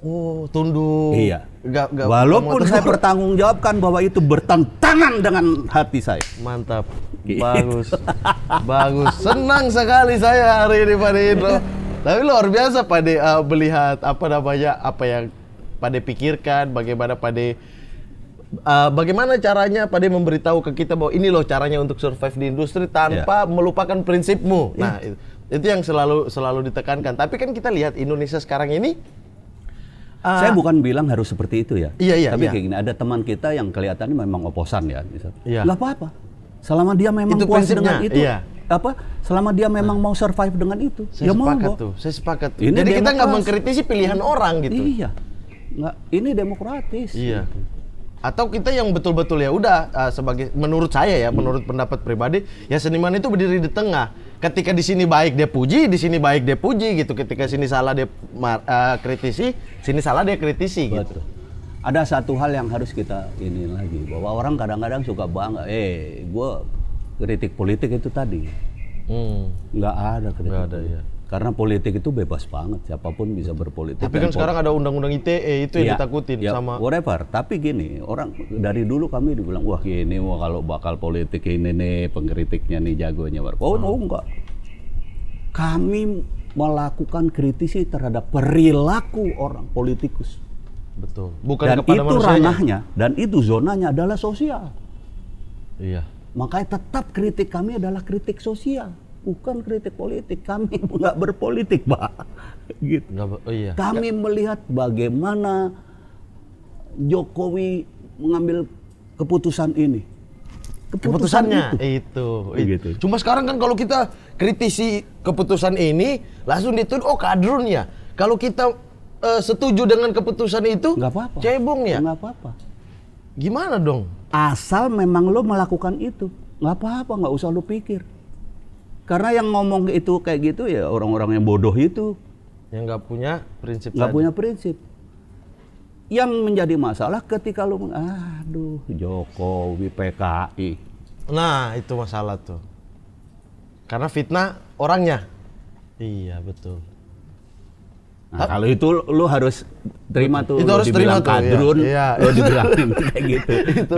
Speaker 2: Oh, tunduk. Iya. Gak, gak Walaupun saya
Speaker 1: bertanggung jawabkan bahwa itu bertentangan dengan hati saya.
Speaker 2: Mantap. Gitu. Bagus. Bagus. Senang sekali saya hari ini Pak Indro. Tapi luar biasa Pak De uh, melihat apa namanya apa yang Pak De pikirkan, bagaimana Pak De uh, bagaimana caranya Pak De memberitahu ke kita bahwa ini loh caranya untuk survive di industri tanpa yeah. melupakan prinsipmu. Nah, itu, iya. itu yang selalu selalu ditekankan. Tapi kan kita lihat Indonesia sekarang ini Uh, Saya bukan
Speaker 1: bilang harus seperti itu ya. Iya, iya. Tapi iya. kayak gini, ada teman kita yang kelihatannya memang oposan ya. Misal. Iya. Lah
Speaker 2: apa-apa. Selama dia memang itu puas dengan itu. Iya.
Speaker 1: Apa? Selama dia memang nah. mau survive dengan itu. Saya ya sepakat tuh. Saya sepakat. Ini Jadi demokrasi. kita nggak mengkritisi pilihan iya. orang gitu. Iya.
Speaker 2: Nggak, ini demokratis. Iya. Gitu atau kita yang betul-betul ya udah uh, sebagai menurut saya ya menurut pendapat pribadi ya seniman itu berdiri di tengah ketika di sini baik dia puji di sini baik dia puji gitu ketika sini salah dia uh, kritisi sini salah dia kritisi gitu. Betul. gitu ada satu hal yang
Speaker 1: harus kita ini lagi bahwa orang kadang-kadang suka bangga eh gue kritik politik itu tadi hmm. nggak ada kritik nggak ada ya karena politik itu bebas banget, siapapun bisa berpolitik. Tapi kan sekarang
Speaker 2: ada undang-undang ITE itu yang ya,
Speaker 1: ditakutin ya, sama whatever. Tapi gini, orang dari dulu kami dibilang wah ini wah kalau bakal politik ini nih pengkritiknya nih jagonya. Oh, hmm. oh enggak. Kami melakukan kritisi terhadap perilaku orang politikus. Betul. Bukan dan kepada itu ranahnya dan itu zonanya adalah sosial. Iya. Makanya tetap kritik kami adalah kritik sosial bukan kritik politik kami nggak berpolitik pak gitu
Speaker 2: oh iya. kami ya.
Speaker 1: melihat bagaimana Jokowi
Speaker 2: mengambil keputusan ini keputusan keputusannya itu. itu gitu. cuma sekarang kan kalau kita kritisi keputusan ini langsung dituduh oh ya kalau kita uh, setuju dengan keputusan itu nggak apa-apa ya. nggak apa-apa gimana dong asal memang lo melakukan itu nggak apa-apa nggak usah lo
Speaker 1: pikir karena yang ngomong itu kayak gitu ya orang-orang yang bodoh itu. Yang nggak punya prinsip. Nggak punya prinsip. Yang menjadi masalah ketika
Speaker 2: lu, aduh
Speaker 1: Jokowi PKI. Nah
Speaker 2: itu masalah tuh. Karena fitnah orangnya. Iya betul. Nah, kalau itu lu harus terima tuh. Itu harus terima ya. Kadrun, iya. iya. Lu dibilang kayak gitu. itu.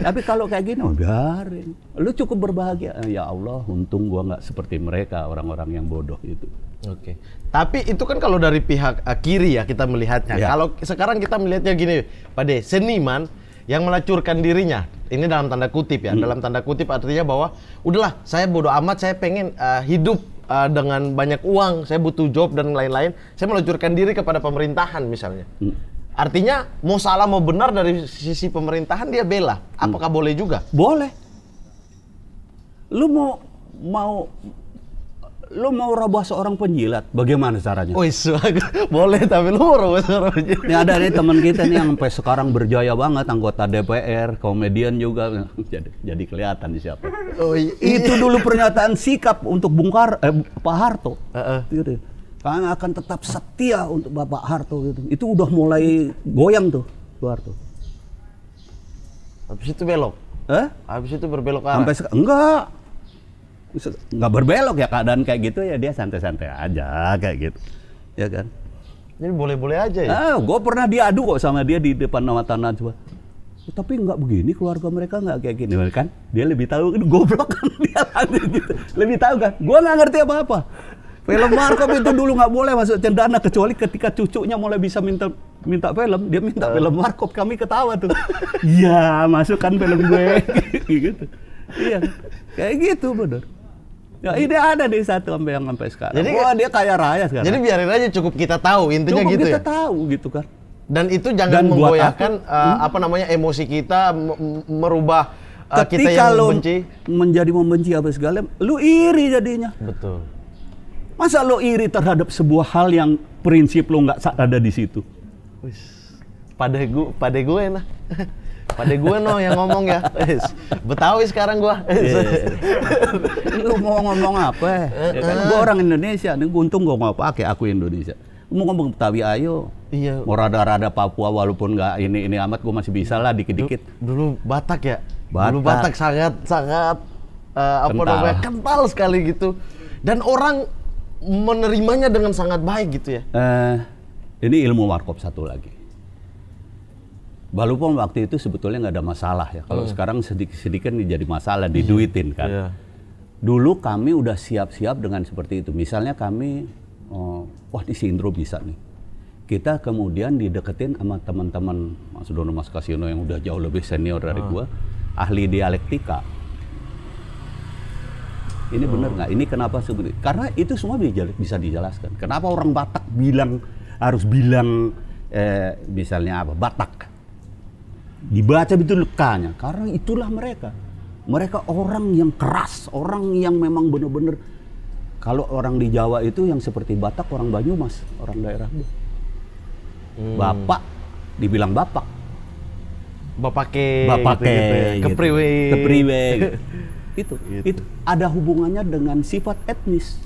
Speaker 1: Tapi kalau kayak gini, oh, biarin Lu cukup berbahagia.
Speaker 2: Eh, ya Allah, untung gua nggak seperti mereka orang-orang yang bodoh itu. Oke. Okay. Tapi itu kan kalau dari pihak uh, kiri ya kita melihatnya. Ya. Kalau sekarang kita melihatnya gini, pada seniman yang melacurkan dirinya. Ini dalam tanda kutip ya. Hmm. Dalam tanda kutip artinya bahwa udahlah, saya bodoh amat, saya pengen uh, hidup uh, dengan banyak uang, saya butuh job dan lain-lain, saya meluncurkan diri kepada pemerintahan misalnya. Hmm. Artinya mau salah mau benar dari sisi pemerintahan dia bela. Hmm. Apakah hmm. boleh juga? Boleh.
Speaker 1: Lu mau mau lu mau roboh seorang penjilat, bagaimana caranya?
Speaker 2: Wih, boleh tapi lu mau roboh seorang penjilat. Ini ada nih teman kita nih yang
Speaker 1: sampai sekarang berjaya banget, anggota DPR, komedian juga. Jadi, jadi kelihatan siapa. Oh, iya. Itu dulu pernyataan sikap untuk bungkar eh, Pak Harto. Uh -uh. Karena akan tetap setia untuk Bapak Harto gitu. Itu udah mulai goyang tuh, Pak Harto.
Speaker 2: Habis itu belok. Eh? Habis itu berbelok arah. Sampai
Speaker 1: enggak nggak berbelok ya keadaan kayak gitu ya dia santai-santai aja kayak gitu ya kan
Speaker 2: jadi boleh-boleh aja ya ah
Speaker 1: gue pernah diadu kok sama dia di depan nama tanah coba ya, tapi nggak begini keluarga mereka nggak kayak gini kan dia lebih tahu goblok kan dia gitu. lebih tahu kan gue nggak ngerti apa apa
Speaker 2: film Markov itu dulu nggak
Speaker 1: boleh masuk cendana kecuali ketika cucunya mulai bisa minta minta film dia minta eh. film Markov kami ketawa tuh iya masukkan film gue gitu iya kayak gitu bener
Speaker 2: Ya, ini ada di satu sampai yang sampai sekarang. Jadi Wah, dia kaya raya sekarang. Jadi biarin aja cukup kita tahu intinya cukup gitu kita ya. kita
Speaker 1: tahu gitu kan.
Speaker 2: Dan itu jangan Dan menggoyahkan aku, uh, apa namanya emosi kita merubah uh, Ketika kita yang lo membenci menjadi membenci
Speaker 1: apa segala, lu iri jadinya. Betul. Masa lu iri terhadap sebuah hal yang prinsip lu nggak ada di situ? Wis.
Speaker 2: Pada gue, pada gue enak. pada gue no yang ngomong ya. Betawi sekarang gue.
Speaker 1: Lu mau ngomong apa? -huh. Eh, ya kan eh. gue orang Indonesia, nih untung gue nggak pakai aku Indonesia. Mau ngomong Betawi ayo. Iya. Mau rada-rada Papua walaupun nggak ini ini amat gue masih bisa lah dikit-dikit. Dulu, dulu Batak ya. Batak. Dulu Batak
Speaker 2: sangat sangat uh, apa kental. namanya kental sekali gitu. Dan orang menerimanya dengan sangat baik gitu ya.
Speaker 1: Uh, ini ilmu warkop satu lagi. Balupon waktu itu sebetulnya nggak ada masalah ya. Kalau hmm. sekarang sedikit-sedikit jadi masalah, diduitin kan. Yeah. Dulu kami udah siap-siap dengan seperti itu. Misalnya kami, oh, wah di Sindro bisa nih. Kita kemudian dideketin sama teman-teman Mas Dono Mas Kasino yang udah jauh lebih senior dari hmm. gua, ahli dialektika. Ini benar oh. nggak? Ini kenapa sebenarnya? Karena itu semua bisa dijelaskan. Kenapa orang Batak bilang harus bilang eh, misalnya apa Batak? dibaca betul lekanya karena itulah mereka mereka orang yang keras orang yang memang benar-benar kalau orang di Jawa itu yang seperti Batak orang Banyumas orang daerah hmm. bapak dibilang bapak
Speaker 2: bapak bapake bapak ya? ke gitu. kepriwe kepriwe itu, gitu. itu
Speaker 1: ada hubungannya dengan sifat etnis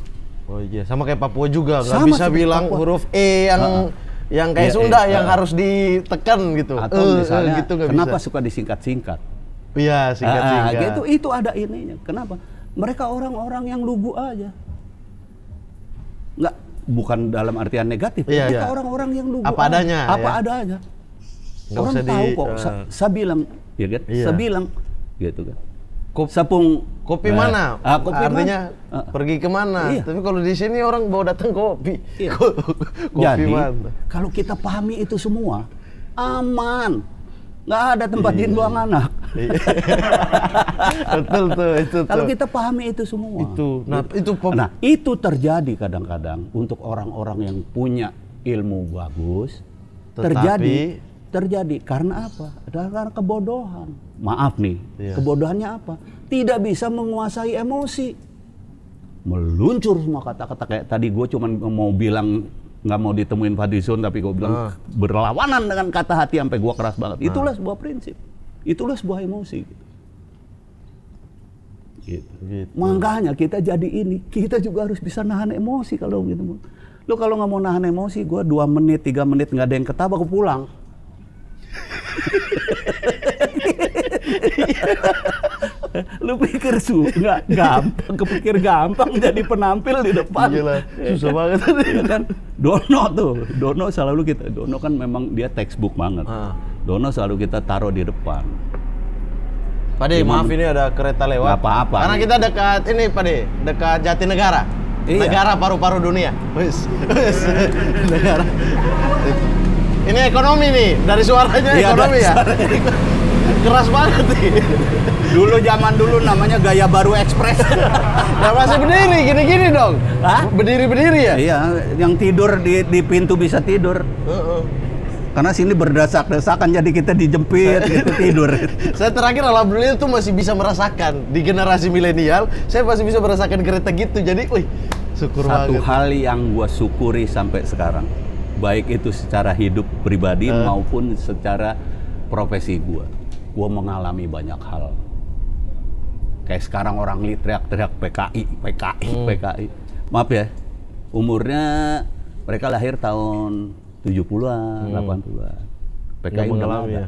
Speaker 2: Oh iya, sama kayak Papua juga nggak kan. bisa bilang Papua. huruf E yang yang kayak yeah, Sunda iya. yang uh, harus ditekan gitu. Atau uh, misalnya gitu kenapa bisa. suka disingkat-singkat? Iya, ah, ah, singkat-singkat. Ah, gitu
Speaker 1: itu ada ininya. Kenapa? Mereka orang-orang yang lugu aja. Enggak bukan dalam artian negatif. Iya, mereka iya. orang-orang iya. yang lugu. Apa aja. adanya. Ya. Apa ya? ada aja. orang tahu di, kok. Uh, eh. saya bilang, ya kan? Saya bilang gitu kan.
Speaker 2: Kup. Sapung Kopi nah. mana? Ah, kopi Artinya ah. mana? pergi kemana? Iya. Tapi kalau di sini orang bawa datang kopi. Iya. kopi Jadi, mana? Kalau kita pahami itu semua, aman.
Speaker 1: Nggak ada tempat iya. buang anak. Betul tuh, itu Kalau kita pahami itu semua. Itu. Nah, itu nah, itu terjadi kadang-kadang untuk orang-orang yang punya ilmu bagus, Tetapi, terjadi terjadi karena apa? Karena kebodohan. Maaf nih, yes. Iya. kebodohannya apa? Tidak bisa menguasai emosi. Meluncur semua kata-kata kayak tadi gue cuman mau bilang nggak mau ditemuin Fadison tapi gue bilang nah. berlawanan dengan kata hati sampai gue keras banget. Ah. Itulah nah. sebuah prinsip. Itulah sebuah emosi. Gitu. gitu. Makanya kita jadi ini, kita juga harus bisa nahan emosi kalau gitu. Lo kalau nggak mau nahan emosi, gue dua menit, tiga menit nggak ada yang ketawa, gue pulang lu pikir su nggak gampang kepikir gampang jadi penampil di depan Gila, susah banget iya kan Dono tuh Dono selalu kita Dono kan memang dia textbook banget ah. Dono selalu kita taruh di depan
Speaker 2: Pade maaf ini ada kereta lewat
Speaker 1: apa-apa karena kita
Speaker 2: dekat ini Pade dekat Jatinegara iya. negara paru-paru dunia wis negara ini ekonomi nih, dari suaranya iya, ya, ekonomi ya.
Speaker 1: Keras banget nih. Dulu zaman dulu namanya gaya baru ekspres. nah, ya, masih berdiri gini-gini dong. Hah? Berdiri-berdiri ya? Iya, yang tidur
Speaker 2: di, di pintu bisa tidur. Uh
Speaker 1: -uh karena sini berdesak-desakan jadi kita dijempit gitu tidur.
Speaker 2: saya terakhir alhamdulillah itu masih bisa merasakan di generasi milenial, saya masih bisa merasakan kereta gitu. Jadi, wih, syukur Satu banget. Satu
Speaker 1: hal yang gue syukuri sampai sekarang baik itu secara hidup pribadi uh. maupun secara profesi gue gue mengalami banyak hal kayak sekarang orang lihat teriak-teriak PKI PKI hmm. PKI maaf ya umurnya mereka lahir tahun 70-an, hmm. 80-an. PKI mengalami Ya.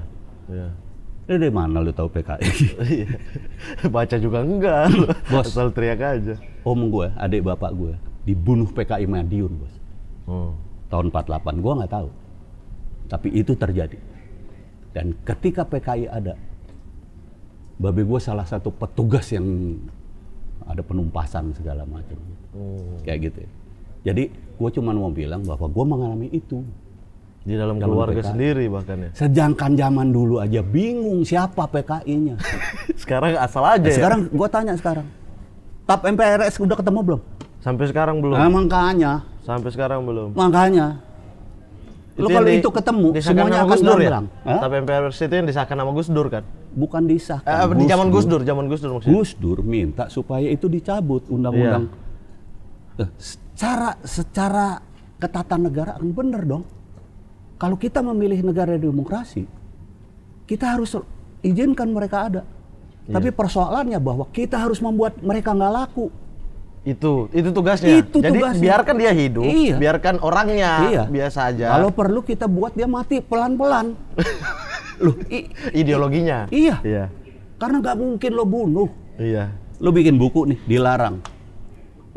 Speaker 1: Iya. Ini dari mana lu tahu PKI? Iya. Baca juga enggak. Bos. Asal teriak aja. Om gue, adik bapak gue, dibunuh PKI Madiun, Bos. Hmm tahun 48 gue nggak tahu tapi itu terjadi dan ketika PKI ada babe gue salah satu petugas yang ada penumpasan segala macam hmm. kayak gitu ya. jadi gue cuma mau bilang bahwa gue mengalami itu di dalam, dalam keluarga PKI. sendiri bahkan ya sejangkan zaman dulu aja bingung siapa PKI-nya
Speaker 2: sekarang asal aja nah, ya? sekarang
Speaker 1: gue tanya sekarang tap MPRS udah ketemu belum
Speaker 2: Sampai sekarang belum. Nah,
Speaker 1: makanya.
Speaker 2: Sampai sekarang belum.
Speaker 1: Makanya.
Speaker 2: Lu kalau di, itu ketemu semuanya akan Gus Dur ya? Tapi MPR itu yang disahkan sama Gus Dur kan? Bukan disahkan. Eh, di zaman Gus Dur, zaman Gus Dur maksudnya.
Speaker 1: Gus Dur minta supaya itu dicabut undang-undang. iya. Eh,
Speaker 2: secara secara
Speaker 1: ketatanegaraan bener dong. Kalau kita memilih negara demokrasi, kita harus izinkan mereka ada. Tapi iya. persoalannya bahwa kita harus membuat mereka nggak laku.
Speaker 2: Itu, itu tugasnya. Itu Jadi tugasnya. biarkan dia hidup, iya. biarkan orangnya iya. biasa aja. Kalau
Speaker 1: perlu kita buat dia mati pelan-pelan.
Speaker 2: lo ideologinya. iya. Iya.
Speaker 1: Karena nggak mungkin lo bunuh.
Speaker 2: Iya. Lo bikin buku
Speaker 1: nih, dilarang.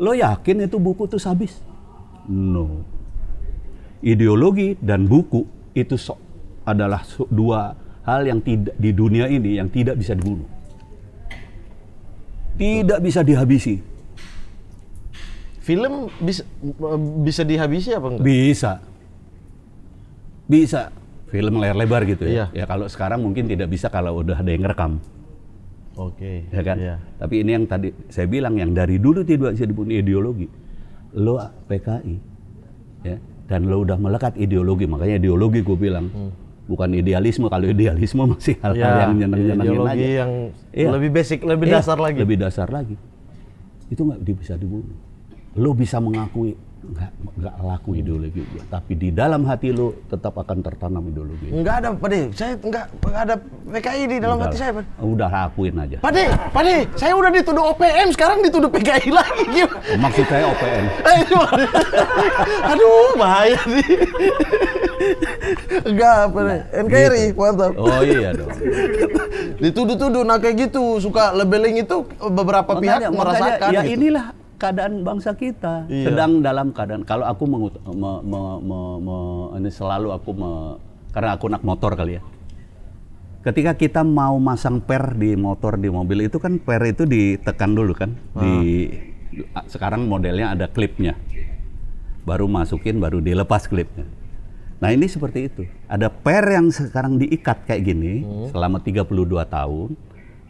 Speaker 1: Lo yakin itu buku tuh habis? No. Ideologi dan buku itu so, adalah so, dua hal yang tidak di dunia ini yang tidak bisa dibunuh. Tidak bisa dihabisi
Speaker 2: Film bisa bisa dihabisi apa enggak? Bisa. Bisa.
Speaker 1: Film layar lebar gitu ya. Iya. Ya kalau sekarang mungkin tidak bisa kalau udah ada yang rekam. Oke. Okay. Ya kan? Iya. Tapi ini yang tadi saya bilang yang dari dulu tidak bisa dipunya ideologi. Lo PKI ya dan lo udah melekat ideologi makanya ideologi gue bilang hmm bukan idealisme kalau idealisme masih hal-hal ya, yang nyenang-nyenangin aja. yang ya. lebih basic, lebih ya, dasar lagi. Lebih dasar lagi. Itu nggak bisa dibunuh lo bisa mengakui nggak nggak laku ideologi gue tapi di dalam hati lo tetap akan tertanam ideologi
Speaker 2: nggak ada pade saya nggak ada PKI di dalam udah, hati saya pade.
Speaker 1: udah lakuin aja
Speaker 2: pade pade saya udah dituduh OPM sekarang dituduh PKI lagi
Speaker 1: maksud saya OPM
Speaker 2: eh, aduh bahaya nih Enggak, nah, NKRI gitu. mantap. Oh iya dong. Dituduh-tuduh nah kayak gitu suka labeling itu beberapa oh, makanya, pihak merasakan. Ya gitu. inilah
Speaker 1: keadaan bangsa kita iya. sedang
Speaker 2: dalam keadaan kalau aku mengut, me,
Speaker 1: me, me, me, ini selalu aku me, karena aku nak motor kali ya ketika kita mau masang per di motor di mobil itu kan per itu ditekan dulu kan ah. di sekarang modelnya ada klipnya baru masukin baru dilepas klipnya nah ini seperti itu ada per yang sekarang diikat kayak gini hmm. selama 32 tahun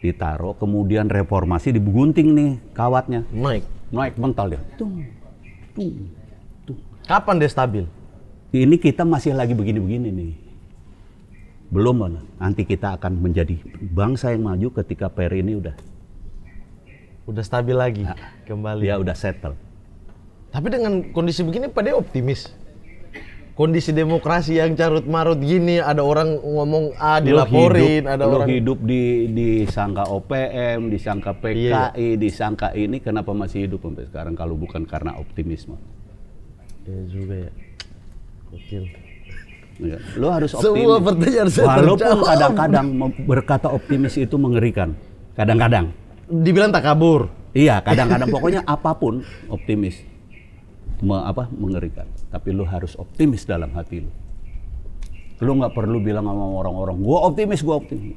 Speaker 1: ditaruh, kemudian reformasi digunting nih kawatnya. Naik. Naik mental dia. Tung, tung, tung. Kapan dia stabil? Ini kita masih lagi begini-begini nih. Belum mana. Nanti kita akan menjadi bangsa yang maju ketika per ini udah
Speaker 2: udah stabil lagi nah, kembali. Ya udah settle. Tapi dengan kondisi begini Pak optimis kondisi demokrasi yang carut marut gini ada orang ngomong A ah, dilaporin hidup, ada lu orang hidup
Speaker 1: di sangka OPM di sangka PKI iya. sangka ini kenapa masih hidup sampai sekarang kalau bukan karena optimisme
Speaker 2: ya juga ya
Speaker 1: kecil iya. lo harus optimis semua pertanyaan walaupun kadang-kadang berkata optimis itu mengerikan kadang-kadang
Speaker 2: dibilang tak kabur
Speaker 1: iya kadang-kadang pokoknya apapun optimis Me, apa mengerikan tapi lu harus optimis dalam hati lu. Lu nggak perlu bilang sama orang-orang, gua optimis, gua optimis.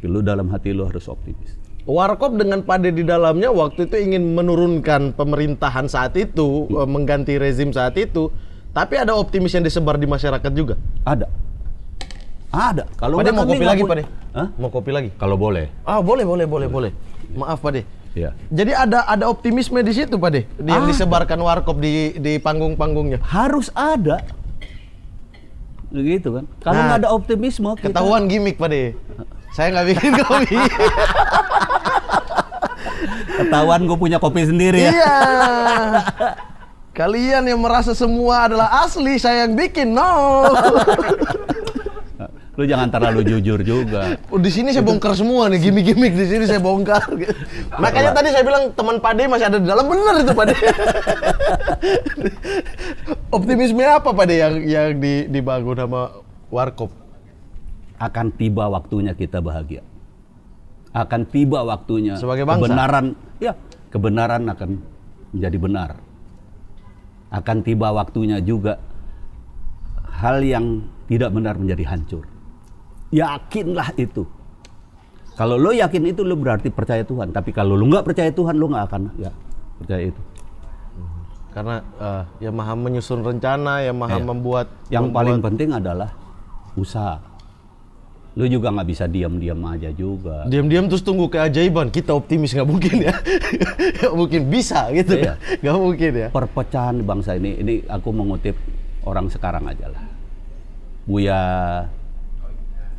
Speaker 1: Tapi lu dalam hati lu harus optimis.
Speaker 2: Warkop dengan Pade di dalamnya waktu itu ingin menurunkan pemerintahan saat itu, hmm. Eh, mengganti rezim saat itu, tapi ada optimis yang disebar di masyarakat juga. Ada. Ada. Kalau mau kan kopi lagi, Pak Hah? Mau kopi lagi? Kalau boleh. Ah, boleh, boleh, boleh, boleh. boleh. Maaf, Pade. Ya. Jadi ada ada optimisme di situ, Pak De, yang disebarkan warkop di di panggung-panggungnya. Harus ada. Begitu kan? Kalau nah, nggak nah, ada optimisme, kita... ketahuan gimmick, Pak De. Saya nggak bikin kopi. ketahuan gue punya
Speaker 1: kopi sendiri ya. Iya.
Speaker 2: Kalian yang merasa semua adalah asli, saya yang bikin. No.
Speaker 1: lu jangan terlalu jujur juga.
Speaker 2: Oh, di sini saya bongkar semua nih gimmick-gimmick di sini saya bongkar. Makanya tadi saya bilang teman Pade masih ada di dalam benar itu Pade. Optimisme apa Pade yang yang dibangun sama Warkop? Akan tiba waktunya
Speaker 1: kita bahagia. Akan tiba waktunya sebagai bangsa. Kebenaran ya, kebenaran akan menjadi benar. Akan tiba waktunya juga hal yang tidak benar menjadi hancur Yakinlah itu. Kalau lo yakin itu lo berarti percaya Tuhan. Tapi kalau lo nggak percaya Tuhan lo nggak akan ya
Speaker 2: percaya itu. Hmm. Karena uh, ya maha menyusun rencana, ya maha eh, membuat. Yang membuat... paling penting
Speaker 1: adalah usaha. Lo juga nggak bisa diam-diam aja juga.
Speaker 2: Diam-diam terus tunggu keajaiban. Kita optimis nggak mungkin ya. Nggak mungkin bisa gitu ya.
Speaker 1: Nggak mungkin ya. Perpecahan bangsa ini. Ini aku mengutip orang sekarang aja lah. Buya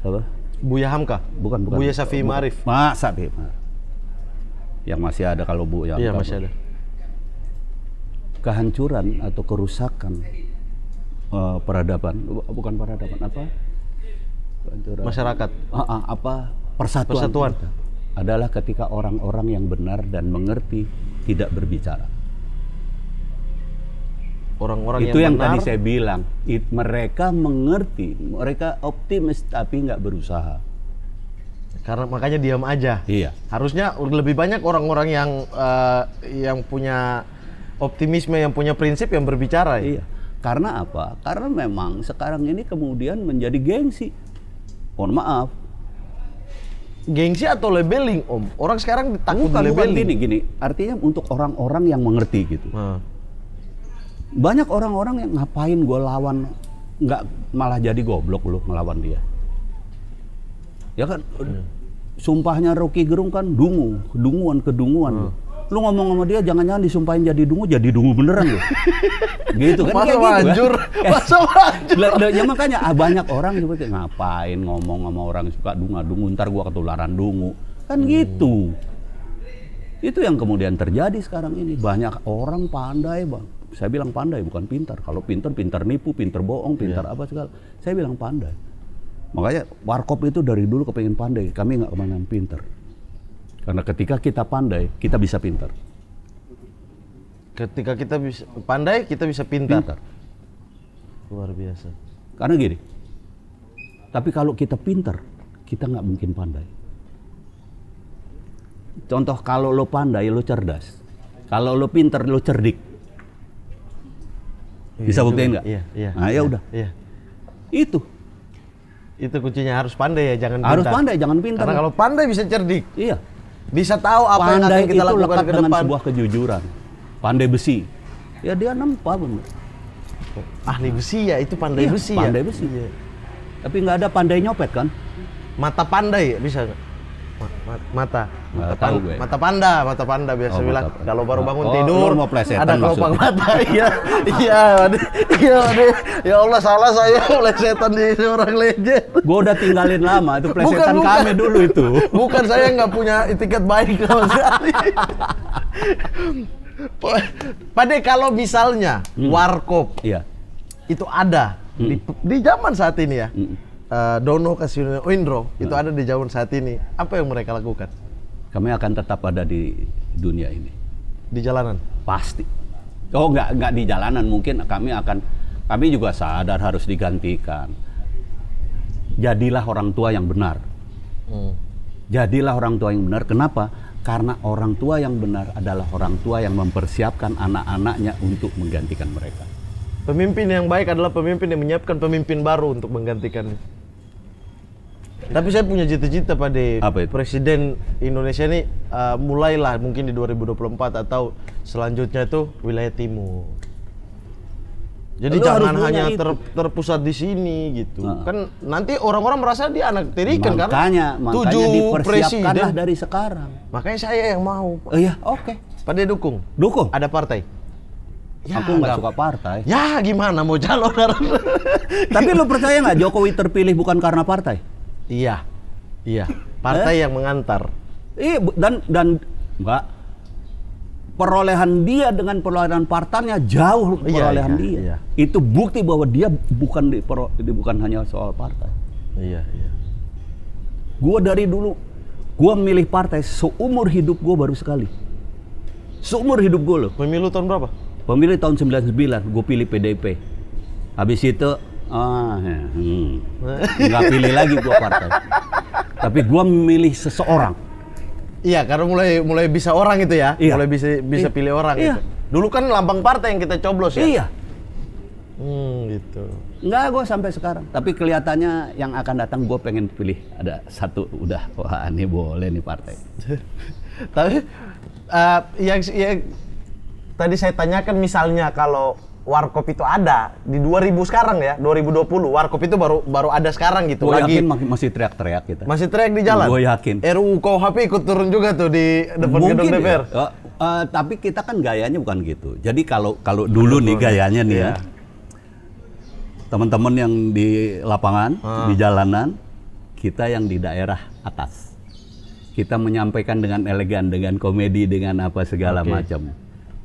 Speaker 1: apa? Buya Hamka? Bukan, bukan. Buya Safi Marif. Mak Safi. Yang masih ada kalau bu yang Iya, masih ada. Kehancuran atau kerusakan uh, peradaban, bukan peradaban apa?
Speaker 2: Kehancuran. Masyarakat. Uh, uh,
Speaker 1: apa? Persatuan. Persatuan. Adalah ketika orang-orang yang benar dan mengerti tidak berbicara orang-orang itu yang, yang benar, tadi saya bilang it, mereka mengerti mereka optimis tapi nggak berusaha
Speaker 2: karena makanya diam aja iya harusnya lebih banyak orang-orang yang uh, yang punya optimisme yang punya prinsip yang berbicara ya? iya karena apa
Speaker 1: karena memang sekarang ini kemudian menjadi gengsi mohon maaf gengsi atau labeling om orang sekarang takut Bukan, labeling gini gini artinya untuk orang-orang yang mengerti gitu hmm banyak orang-orang yang ngapain gue lawan nggak malah jadi goblok lu ngelawan dia ya kan hmm. sumpahnya Rocky Gerung kan dungu kedunguan kedunguan hmm. lu ngomong sama dia jangan-jangan disumpahin jadi dungu jadi dungu beneran lu gitu kan masa wajur gitu, kan? masa ya makanya ah, banyak orang seperti ngapain ngomong sama orang suka dunga dungu ntar gua ketularan dungu kan hmm. gitu itu yang kemudian terjadi sekarang ini banyak orang pandai bang saya bilang pandai bukan pintar. Kalau pintar pintar nipu, pintar bohong, iya. pintar yeah. apa segala. Saya bilang pandai. Makanya warkop itu dari dulu kepengen pandai. Kami nggak kemana pintar. Karena ketika kita pandai, kita bisa pintar.
Speaker 2: Ketika kita bisa pandai, kita bisa pintar. pintar.
Speaker 1: Luar biasa. Karena gini. Tapi kalau kita pintar, kita nggak mungkin pandai. Contoh kalau lo pandai, lo cerdas. Kalau lo pintar, lo cerdik Iya, bisa buktiin iya, nggak? Iya, iya. Nah, ya udah.
Speaker 2: Iya. Itu. Itu kuncinya harus pandai ya, jangan pintar. Harus pandai, jangan pintar. Karena kalau pandai bisa cerdik. Iya. Bisa tahu apa pandai yang akan kita itu lakukan ke depan. dengan sebuah
Speaker 1: kejujuran. Pandai besi. Ya dia nempa bener. Ahli besi
Speaker 2: ya, itu pandai iya, besi pandai ya. Pandai besi. Iya. Tapi nggak ada pandai nyopet kan? Mata pandai ya, bisa mata mata pan mata panda mata panda biasa oh, bilang kalau baru bangun oh, tidur mau ada kelopak mata iya iya iya ya Allah salah saya plesetan di seorang legend gue udah tinggalin lama itu plesetan bukan, kami bukan. dulu itu bukan saya nggak punya tiket baik sama sekali pada kalau misalnya hmm. warkop iya. itu ada hmm. di, di zaman saat ini ya hmm uh, eh, Dono Kasino Windro hmm. Nah. itu ada di zaman saat ini, apa yang mereka lakukan?
Speaker 1: Kami akan tetap ada di dunia ini.
Speaker 2: Di jalanan? Pasti.
Speaker 1: Oh nggak nggak di jalanan
Speaker 2: mungkin kami akan
Speaker 1: kami juga sadar harus digantikan. Jadilah orang tua yang benar. Hmm. Jadilah orang tua yang benar. Kenapa? Karena orang tua yang benar adalah orang tua yang mempersiapkan anak-anaknya untuk menggantikan mereka.
Speaker 2: Pemimpin yang baik adalah pemimpin yang menyiapkan pemimpin baru untuk menggantikannya. Tapi saya punya cita-cita pada Apa itu? Presiden Indonesia ini uh, mulailah mungkin di 2024 atau selanjutnya itu wilayah timur. Jadi Lu jangan hanya ter, terpusat di sini gitu. Nah. Kan nanti orang-orang merasa dia anak tiri kan? Makanya, makanya dipersiapkanlah dari sekarang. Makanya saya yang mau. Oh, iya, oke. Okay. Pada dukung. Dukung. Ada partai. Ya, aku nggak suka partai. Ya gimana mau calon?
Speaker 1: Tapi lu percaya nggak Jokowi terpilih bukan karena partai?
Speaker 2: Iya. Iya. Partai eh? yang
Speaker 1: mengantar. Iya dan dan Mbak perolehan dia dengan perolehan partainya jauh iya, perolehan iya, dia. Iya. Itu bukti bahwa dia bukan di, pro, di bukan hanya soal partai. Iya, iya. Gue dari dulu gue milih partai seumur hidup gue baru sekali. Seumur hidup gue loh. Pemilu tahun berapa? Pemilu tahun 99 gue pilih PDIP. Habis itu Ah, ya. hmm. nggak pilih lagi gua partai. Tapi
Speaker 2: gua memilih seseorang. Iya, karena mulai mulai bisa orang itu ya, iya. mulai bisa bisa pilih orang. Iya. itu. Dulu kan lambang partai yang kita coblos ya. Iya. Hmm, gitu.
Speaker 1: Enggak, gue sampai sekarang. Tapi kelihatannya yang akan datang gue pengen pilih ada satu udah wah ini boleh nih partai.
Speaker 2: Tapi uh, yang, yang tadi saya tanyakan misalnya kalau warkop itu ada di 2000 sekarang ya 2020 warkop itu baru baru ada sekarang gitu gua lagi yakin
Speaker 1: masih teriak-teriak kita gitu.
Speaker 2: masih teriak di jalan gue yakin eh, RUU KUHP ikut turun juga tuh di depan gedung ya. DPR uh, uh, tapi
Speaker 1: kita kan gayanya bukan gitu jadi kalau kalau dulu nih gayanya nih ya iya. teman-teman yang di lapangan hmm. di jalanan kita yang di daerah atas kita menyampaikan dengan elegan dengan komedi dengan apa segala okay. macam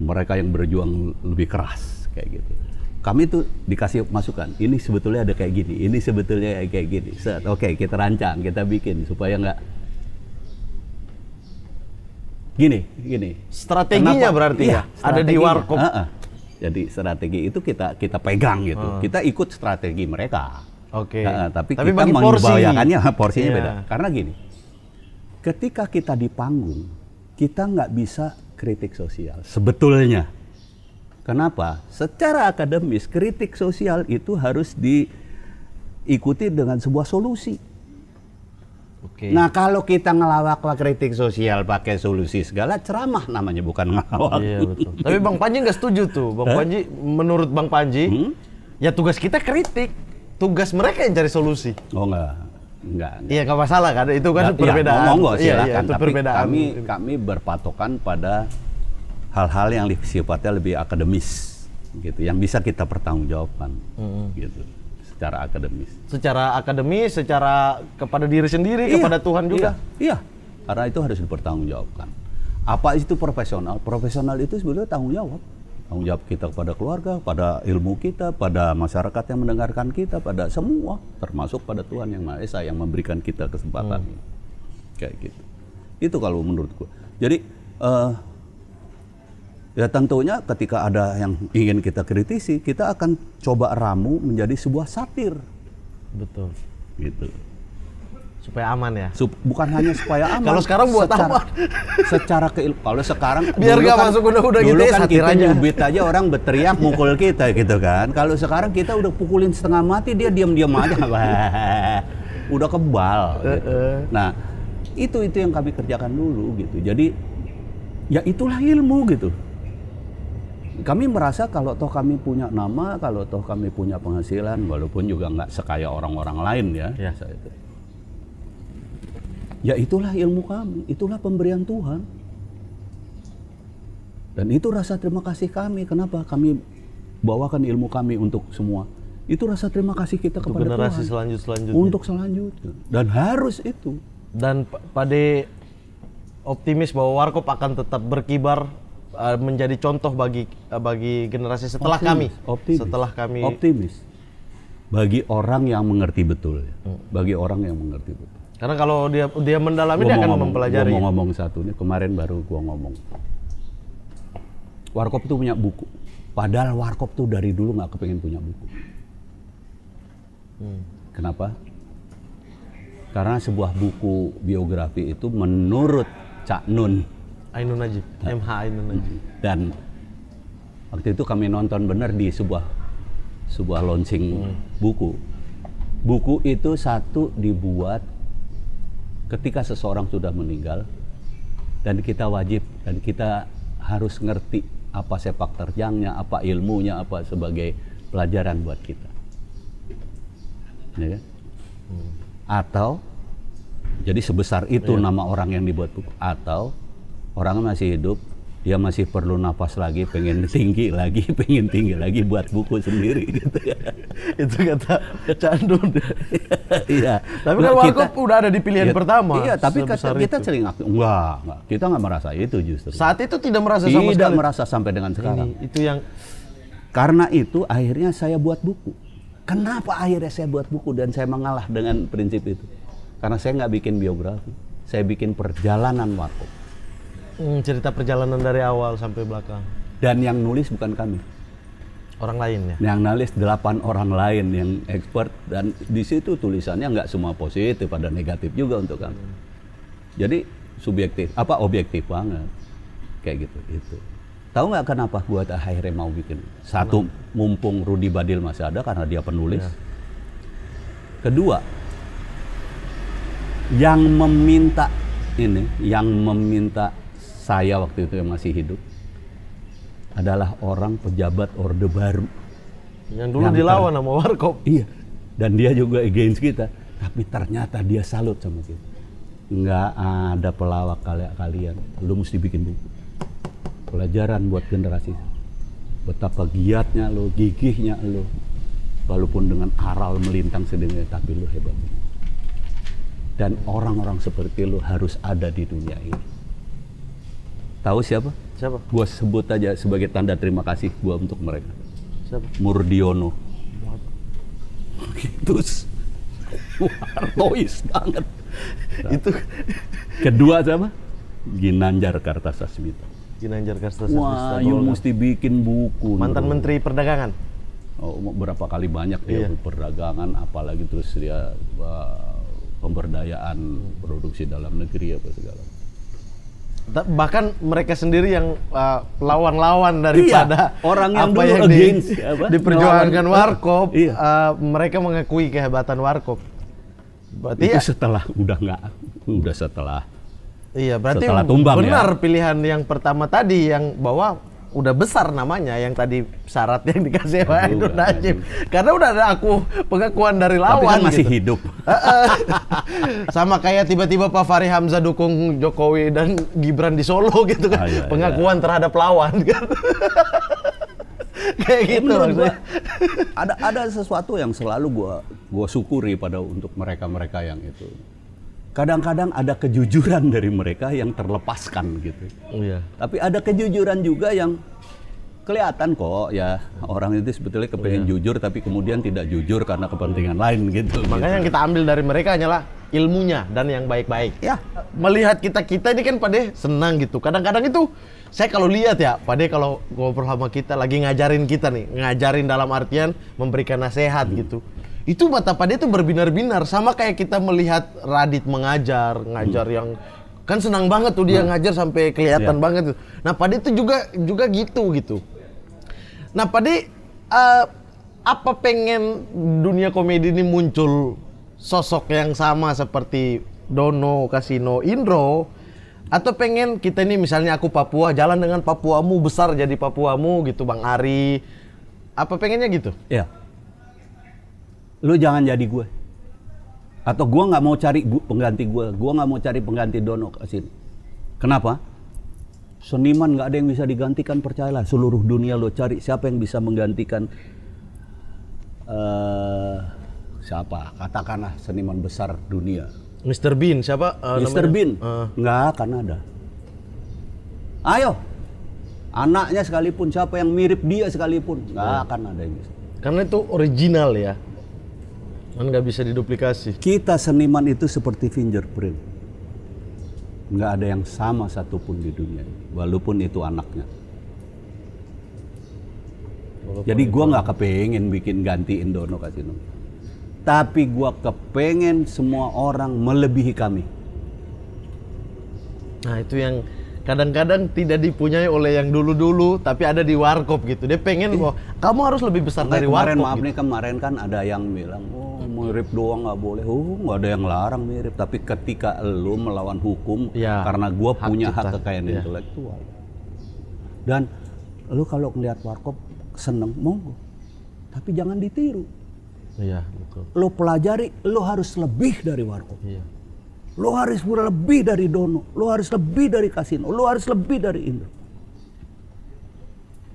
Speaker 1: mereka yang berjuang lebih keras kayak gitu kami tuh dikasih masukan ini sebetulnya ada kayak gini ini sebetulnya kayak gini set oke okay, kita rancang kita bikin supaya nggak gini gini strateginya Kenapa? berarti iya, ya ada di warkop uh -uh. jadi strategi itu kita kita pegang gitu uh. kita ikut strategi mereka oke okay. uh, tapi, tapi kita membayangkannya porsi. porsinya yeah. beda karena gini ketika kita di panggung kita nggak bisa kritik sosial sebetulnya Kenapa? Secara akademis kritik sosial itu harus diikuti dengan sebuah solusi. Oke. Nah kalau kita ngelawak kritik sosial pakai solusi segala ceramah namanya bukan ngelawak. Iya betul. Tapi Bang
Speaker 2: Panji nggak setuju tuh. Bang eh? Panji menurut Bang Panji hmm? ya tugas kita kritik, tugas mereka yang cari solusi. Oh enggak. Enggak. Iya enggak masalah kan itu kan ya, perbedaan. Ya, ngomong, ngomong, silakan. Iya, iya, itu Tapi perbedaan. kami
Speaker 1: kami berpatokan pada hal-hal yang sifatnya lebih akademis gitu yang bisa kita pertanggungjawabkan hmm gitu secara akademis
Speaker 2: secara akademis secara kepada diri sendiri iya, kepada Tuhan juga
Speaker 1: iya, iya karena itu harus dipertanggungjawabkan apa itu profesional profesional itu sebenarnya tanggung jawab tanggung jawab kita kepada keluarga pada ilmu kita pada masyarakat yang mendengarkan kita pada semua termasuk pada Tuhan yang Maha Esa yang memberikan kita kesempatan hmm. kayak gitu itu kalau menurutku jadi uh, Ya tentunya ketika ada yang ingin kita kritisi, kita akan coba ramu menjadi sebuah satir.
Speaker 2: Betul. Gitu. Supaya aman ya. Sup,
Speaker 1: bukan hanya supaya aman. kalau sekarang buat secara, apa? secara keil kalau sekarang biar nggak kan, masuk udah-udah gitu ya, kan kita aja. nyubit aja orang berteriak mukul kita gitu kan. Kalau sekarang kita udah pukulin setengah mati dia diam-diam aja. udah kebal. Gitu. Nah, itu itu yang kami kerjakan dulu gitu. Jadi ya itulah ilmu gitu kami merasa kalau toh kami punya nama, kalau toh kami punya penghasilan, walaupun juga nggak sekaya orang-orang lain ya. Ya. Saya itu. ya itulah ilmu kami, itulah pemberian Tuhan. Dan itu rasa terima kasih kami. Kenapa kami bawakan ilmu kami untuk semua? Itu rasa terima kasih kita untuk kepada generasi Tuhan.
Speaker 2: Selanjut selanjutnya. Untuk
Speaker 1: selanjutnya.
Speaker 2: Dan harus itu. Dan pada optimis bahwa Warkop akan tetap berkibar Eh, menjadi contoh bagi eh, bagi generasi setelah optimis, kami. Optimis. Setelah kami. Optimis.
Speaker 1: Bagi orang yang mengerti betul. Ya. Hmm. Bagi orang yang mengerti betul.
Speaker 2: Karena kalau dia dia mendalami dia akan ngomong, mempelajari. Gua mau ngomong
Speaker 1: satu nih kemarin baru gua ngomong. Warkop itu punya buku. Padahal Warkop tuh dari dulu nggak kepengen punya buku. Hmm. Kenapa? Karena sebuah buku biografi itu menurut Cak Nun
Speaker 2: Ainun Najib, ya. MH Ainun Najib.
Speaker 1: Dan waktu itu kami nonton benar di sebuah sebuah launching hmm. buku. Buku itu satu dibuat ketika seseorang sudah meninggal dan kita wajib dan kita harus ngerti apa sepak terjangnya, apa ilmunya, apa sebagai pelajaran buat kita. Ya kan? hmm. Atau jadi sebesar itu ya. nama orang yang dibuat buku atau orangnya masih hidup dia masih perlu nafas lagi, pengen tinggi lagi, pengen tinggi lagi buat buku sendiri gitu ya.
Speaker 2: itu kata Candun. iya. Tapi nah, kan nah, udah ada di pilihan ya, pertama. Iya, tapi kata, kita itu. sering enggak,
Speaker 1: enggak, kita nggak merasa itu justru. Saat itu tidak merasa tidak sama sekali. merasa sampai dengan sekarang. Ini, itu yang karena itu akhirnya saya buat buku.
Speaker 2: Kenapa akhirnya saya buat buku dan saya mengalah
Speaker 1: dengan prinsip itu? Karena saya nggak bikin biografi, saya bikin perjalanan waktu
Speaker 2: Hmm, cerita perjalanan dari awal sampai belakang.
Speaker 1: Dan yang nulis bukan kami. Orang lain ya? Yang nulis delapan orang lain yang expert dan di situ tulisannya nggak semua positif, ada negatif juga untuk kami. Hmm. Jadi subjektif, apa objektif banget kayak gitu itu. Tahu nggak kenapa buat akhirnya mau bikin? Satu kenapa? mumpung Rudi Badil masih ada karena dia penulis. Ya. Kedua, yang meminta ini, yang meminta saya waktu itu yang masih hidup adalah orang pejabat Orde Baru. Yang dulu yang dilawan sama Warkop. Iya. Dan dia juga against kita. Tapi ternyata dia salut sama kita. Nggak ada pelawak kali kalian. Lu mesti bikin buku. Pelajaran buat generasi. Betapa giatnya lo, gigihnya lo. Walaupun dengan aral melintang sedemikian, tapi lu hebat. Dan orang-orang seperti lu harus ada di dunia ini Tahu siapa? Siapa? Gua sebut aja sebagai tanda terima kasih gua untuk mereka. Siapa? Murdiono. Gitu. Wartois banget. Itu kedua siapa? Ginanjar Kartasasmita. Ginanjar Kartasasmita. Wah, you mesti bikin buku. Mantan Menteri Perdagangan. Oh, berapa kali banyak dia iya. perdagangan apalagi terus dia uh, pemberdayaan produksi dalam negeri apa segala
Speaker 2: bahkan mereka sendiri yang lawan uh, lawan-lawan daripada iya, orang yang apa yang di, apa? diperjuangkan gitu. warkop iya. uh, mereka mengakui kehebatan warkop berarti itu ya,
Speaker 1: setelah udah nggak udah setelah
Speaker 2: iya berarti setelah tumbang ya. benar ya. pilihan yang pertama tadi yang bahwa udah besar namanya yang tadi syarat yang dikasih Pak Ainun Najib. Karena udah ada aku pengakuan dari lawan. Tapi kan masih gitu. hidup. Sama kayak tiba-tiba Pak Fahri Hamzah dukung Jokowi dan Gibran di Solo gitu kan. Ah, iya, iya. pengakuan terhadap lawan kan. kayak gitu Gua,
Speaker 1: ada ada sesuatu yang selalu gue gua syukuri pada untuk mereka-mereka yang itu kadang-kadang ada kejujuran dari mereka yang terlepaskan gitu. Iya. Tapi ada kejujuran juga yang kelihatan kok ya orang itu sebetulnya kepengen iya. jujur tapi kemudian tidak
Speaker 2: jujur karena kepentingan lain gitu. Makanya gitu. yang kita ambil dari mereka hanyalah ilmunya dan yang baik-baik. Ya, melihat kita-kita ini kan Pade senang gitu. Kadang-kadang itu saya kalau lihat ya, Pade kalau ngobrol sama kita lagi ngajarin kita nih, ngajarin dalam artian memberikan nasihat hmm. gitu itu mata pada itu berbinar-binar sama kayak kita melihat Radit mengajar ngajar hmm. yang kan senang banget tuh dia hmm. ngajar sampai kelihatan yeah. banget Nah Pade itu juga juga gitu gitu. Nah Pade uh, eh, apa pengen dunia komedi ini muncul sosok yang sama seperti Dono, Kasino, Indro atau pengen kita ini misalnya aku Papua jalan dengan Papuamu besar jadi Papuamu gitu Bang Ari apa pengennya gitu? Ya
Speaker 1: lu jangan jadi gue atau gue nggak mau cari pengganti gue gue nggak mau cari pengganti Dono ke sini kenapa seniman nggak ada yang bisa digantikan percayalah seluruh dunia lo cari siapa yang bisa menggantikan uh, siapa katakanlah seniman besar dunia
Speaker 2: Mr. Bean siapa uh, eh, Mr. Namanya? Bean uh. nggak akan ada ayo
Speaker 1: anaknya sekalipun siapa yang mirip dia sekalipun nggak uh. akan ada yang bisa
Speaker 2: karena itu original ya Kan nggak bisa diduplikasi.
Speaker 1: Kita seniman itu seperti fingerprint. Nggak ada yang sama satupun di dunia ini, walaupun itu anaknya. Walaupun Jadi gua nggak kepengen bikin gantiin Dono Kasino. Tapi gua kepengen semua orang melebihi kami.
Speaker 2: Nah, itu yang kadang-kadang tidak dipunyai oleh yang dulu-dulu tapi ada di warkop gitu dia pengen bahwa kamu harus lebih besar Oke, dari kemarin, maaf gitu.
Speaker 1: nih kemarin kan ada yang bilang oh mirip doang nggak boleh oh nggak ada yang larang mirip tapi ketika lo melawan hukum ya, karena gue punya hak kekayaan ya. intelektual dan lo kalau ngelihat warkop seneng monggo tapi jangan ditiru
Speaker 3: iya betul
Speaker 1: lo pelajari lo harus lebih dari warkop iya Lo harus lebih dari Dono, lo harus lebih dari Kasino, lo harus lebih dari Indro.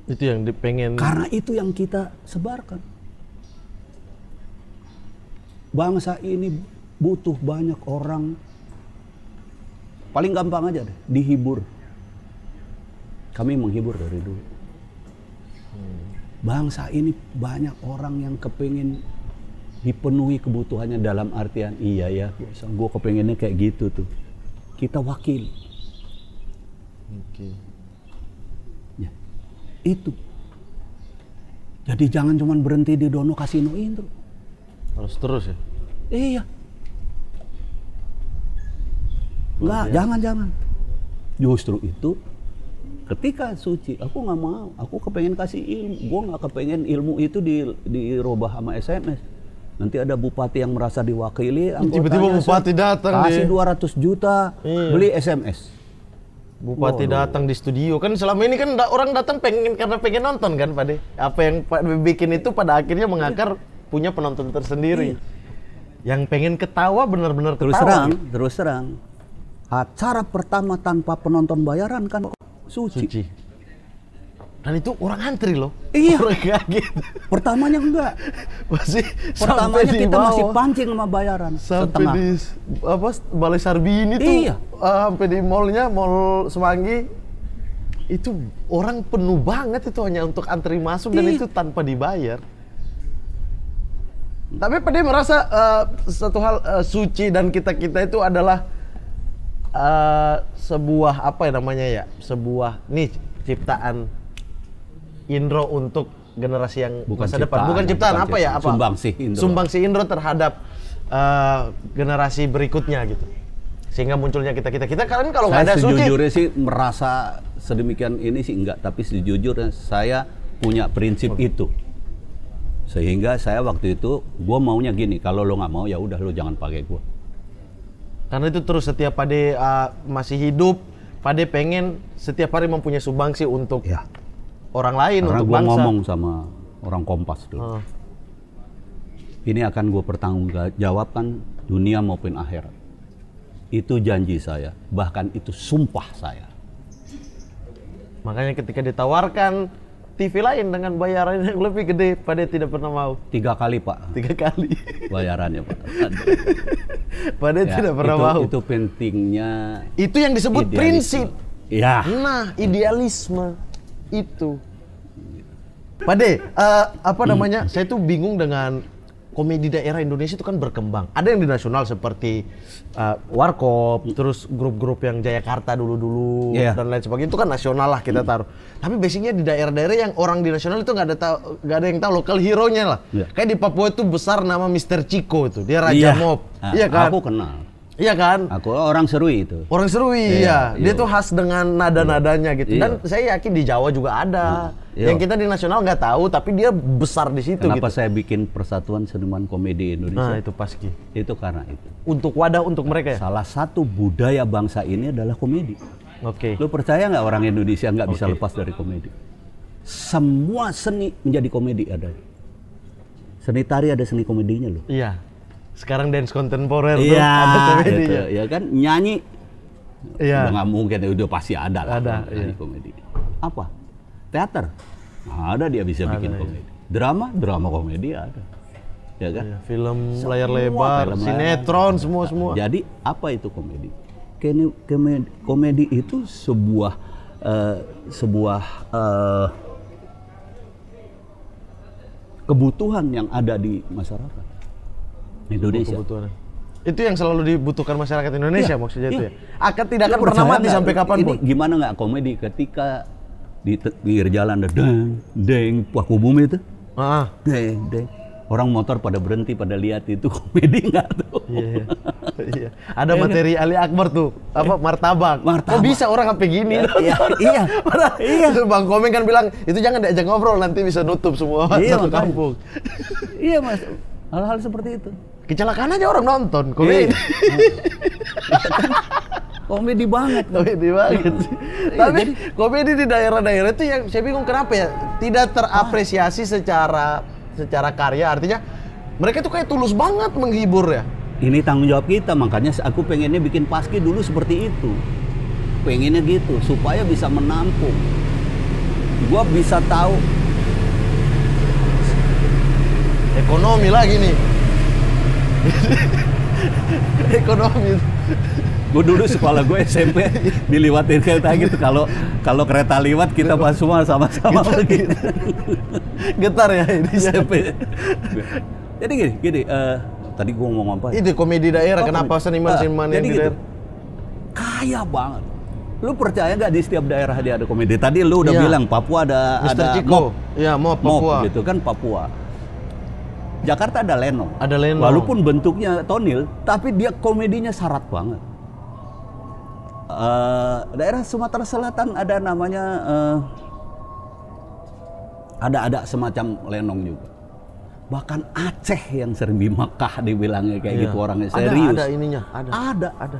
Speaker 2: Itu yang dipengen. Karena
Speaker 1: itu yang kita sebarkan. Bangsa ini butuh banyak orang. Paling gampang aja deh, dihibur. Kami menghibur dari dulu. Hmm. Bangsa ini banyak orang yang kepingin dipenuhi kebutuhannya dalam artian iya ya gue kepengennya kayak gitu tuh kita wakil
Speaker 2: oke okay. ya
Speaker 1: itu jadi jangan cuma berhenti di dono kasino itu harus terus ya iya
Speaker 2: Enggak, jangan
Speaker 1: jangan justru itu ketika suci aku nggak mau aku kepengen kasih ilmu gue nggak kepengen ilmu itu di dirubah sama sms Nanti ada bupati yang merasa diwakili, tiba-tiba bupati datang kasih dua 200 juta iya. beli SMS.
Speaker 2: Bupati datang di studio kan selama ini kan orang datang pengen karena pengen nonton kan Pak Apa yang Pak bikin itu pada akhirnya mengakar punya penonton tersendiri. Iya. Yang pengen ketawa benar-benar terus ketawa. terang, terus serang. Acara
Speaker 1: pertama tanpa penonton bayaran kan suci. suci.
Speaker 2: Dan itu orang antri loh. Iya. Orang kaget. Pertamanya enggak. masih Pertamanya kita bawah. masih
Speaker 1: pancing sama bayaran. Sampai setengah. di
Speaker 2: apa Balai Sarbini tuh. Iya. Uh, sampai di mallnya, mall Semanggi itu orang penuh banget itu hanya untuk antri masuk iya. dan itu tanpa dibayar. Tapi Pede merasa uh, satu hal uh, suci dan kita kita itu adalah uh, sebuah apa ya namanya ya sebuah nih ciptaan Indro untuk generasi yang bukan masa ciptaan, depan. Bukan ciptaan, bukan apa ya? ciptaan. ya? Apa? Sumbangsi Indro. si Indro terhadap uh, generasi berikutnya gitu. Sehingga munculnya kita kita kita kalian kalau nggak ada suci. Saya sejujurnya
Speaker 1: sih merasa sedemikian ini sih enggak, tapi sejujurnya saya punya prinsip oh. itu. Sehingga saya waktu itu gue maunya gini, kalau lo nggak mau ya udah lo jangan pakai gue.
Speaker 2: Karena itu terus setiap Pade uh, masih hidup, Pade pengen setiap hari mempunyai sumbangsi untuk ya orang lain Karena untuk gua bangsa. ngomong
Speaker 1: sama orang Kompas dulu. Hmm. Oh. Ini akan gue pertanggungjawabkan dunia maupun akhirat. Itu
Speaker 2: janji saya, bahkan itu sumpah saya. Makanya ketika ditawarkan TV lain dengan bayaran yang lebih gede, pada tidak pernah mau. Tiga kali pak. Tiga kali.
Speaker 1: Bayarannya pak. pada ya, tidak pernah itu, mau. Itu pentingnya.
Speaker 2: Itu yang disebut idealisme. prinsip. Ya. Nah, idealisme itu. Pade, uh, apa hmm. namanya? Saya tuh bingung dengan komedi daerah Indonesia itu kan berkembang. Ada yang di nasional seperti uh, Warkop, hmm. terus grup-grup yang Jayakarta dulu-dulu yeah. dan lain sebagainya itu kan nasional lah kita hmm. taruh. Hmm. Tapi basicnya di daerah-daerah yang orang di nasional itu nggak ada tahu nggak ada yang tahu lokal hero-nya lah. Yeah. Kayak di Papua itu besar nama Mr. Chico itu, dia Raja yeah. Mob. Ah, iya yeah, kan? Aku kenal. Iya kan? Aku orang Serui itu. Orang Serui iya, iya. iya. Dia tuh khas dengan nada-nadanya gitu. Iya. Dan saya yakin di Jawa juga ada. Iya. Yang kita di nasional nggak tahu tapi dia besar di situ Kenapa
Speaker 1: gitu. saya bikin Persatuan Seniman Komedi Indonesia? Nah, itu paski. Itu karena itu. Untuk wadah untuk mereka ya. Salah satu budaya bangsa ini adalah komedi. Oke. Okay. Lu percaya nggak orang Indonesia nggak okay. bisa lepas dari komedi? Semua seni menjadi komedi ada. Seni tari ada seni komedinya
Speaker 2: loh. Iya sekarang dance kontemporer iya Gitu. Ya kan nyanyi
Speaker 1: Iya. nggak mungkin, ya udah pasti ada lah. Ada. kan, iya. komedi. Apa? Teater. Nah, ada dia bisa ada, bikin iya. komedi. Drama, drama komedi ada.
Speaker 2: Ya kan? Iya, film semua layar lebar, film sinetron
Speaker 1: layar. semua nah, semua. Jadi apa itu komedi? Kini, Komedi, komedi itu sebuah uh, sebuah uh, kebutuhan yang ada di
Speaker 2: masyarakat Indonesia. Itu yang selalu dibutuhkan masyarakat Indonesia ya, maksudnya ya. itu ya. Iya. Akan tidak akan pernah mati sampai kapan
Speaker 1: pun. Gimana nggak komedi ketika di pinggir jalan ada deng deng paku bumi itu. Ah. Deng deng. Orang motor pada
Speaker 2: berhenti pada lihat itu komedi nggak tuh? Iya. iya. iya. Ada iya materi Ali Akbar tuh apa eh, martabak. martabak. Kok oh, bisa orang sampai gini? Iya. iya. iya. Bang Komeng kan bilang itu jangan diajak ngobrol nanti bisa nutup semua iya, satu kampung. iya mas. Hal-hal seperti itu kecelakaan aja orang nonton komedi iya. komedi banget komedi banget iya, tapi komedi di daerah-daerah itu yang saya bingung kenapa ya tidak terapresiasi ah. secara secara karya artinya
Speaker 1: mereka tuh kayak tulus banget menghibur ya ini tanggung jawab kita makanya aku pengennya bikin paski dulu seperti itu pengennya gitu supaya bisa menampung
Speaker 2: gua bisa tahu ekonomi lagi nih ekonomi gue dulu
Speaker 1: sekolah gue SMP diliwatin kereta gitu kalau kalau kereta liwat kita pas semua
Speaker 2: sama-sama gitu. getar ya ini SMP
Speaker 1: jadi gini gini uh, tadi gue ngomong apa itu komedi daerah oh, kenapa seniman-seniman uh, yang gitu, kaya banget lu percaya nggak di setiap daerah dia ada komedi tadi lu udah ya. bilang Papua ada Mister ada Ciko. ya mop Papua mop, gitu kan Papua Jakarta ada Leno. Ada Leno. Walaupun bentuknya tonil, tapi dia komedinya syarat banget. Uh, daerah Sumatera Selatan ada namanya uh, ada ada semacam lenong juga. Bahkan Aceh yang sering di Mekah dibilangnya kayak iya. gitu orangnya serius. Ada, ada
Speaker 2: ininya, ada. Ada, ada.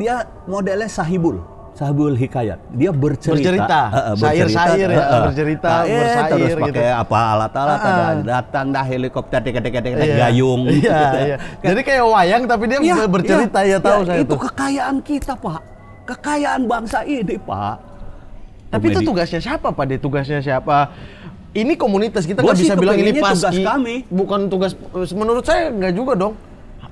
Speaker 1: Dia modelnya sahibul. Sabul Hikayat. Dia bercerita. Bercerita. uh, sair, sair, ya. Uh, bercerita, eh, bersair. Terus gitu. pakai gitu. apa alat-alat. Uh,
Speaker 2: Datang dah helikopter, dekat-dekat yeah. gayung. Iya, gitu. iya. Kan Jadi kayak wayang tapi dia iya, bercerita iya. ya tahu saya itu. Itu
Speaker 1: kekayaan kita Pak. Kekayaan bangsa ini Pak. Tapi Komedi. itu tugasnya
Speaker 2: siapa Pak? tugasnya siapa? Ini komunitas kita nggak bisa bilang ini pas tugas kami. Bukan tugas menurut saya nggak juga dong.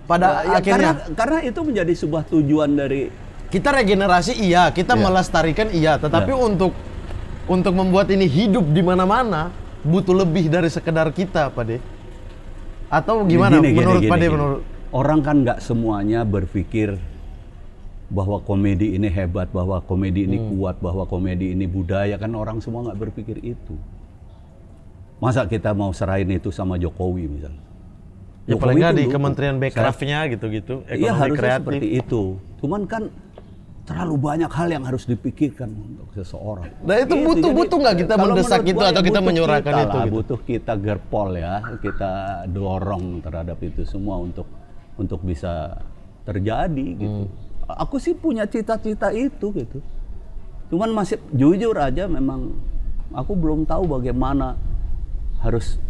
Speaker 2: Pada nah, akhirnya karena, karena itu menjadi sebuah tujuan dari kita regenerasi iya, kita yeah. melestarikan iya, tetapi yeah. untuk untuk membuat ini hidup di mana-mana butuh lebih dari sekedar kita, Pak De. Atau gimana gini, gini, menurut Pak De menurut
Speaker 1: orang kan nggak semuanya berpikir bahwa komedi ini hebat, bahwa komedi ini hmm. kuat, bahwa komedi ini budaya kan orang semua nggak berpikir itu. Masa kita mau serahin itu sama Jokowi misalnya?
Speaker 2: Ya Jokowi paling di Kementerian Backcraftnya gitu-gitu, iya, ekonomi ya, kreatif. seperti itu.
Speaker 1: Cuman kan terlalu banyak hal yang harus dipikirkan untuk seseorang. Nah itu iya, butuh gitu. butuh nggak kita mendesak gitu ya, itu atau kita menyuarakan itu? gitu. Butuh kita gerpol ya, kita dorong terhadap itu semua untuk untuk bisa terjadi gitu. Hmm. Aku sih punya cita-cita itu gitu. Cuman masih jujur aja memang aku belum tahu bagaimana harus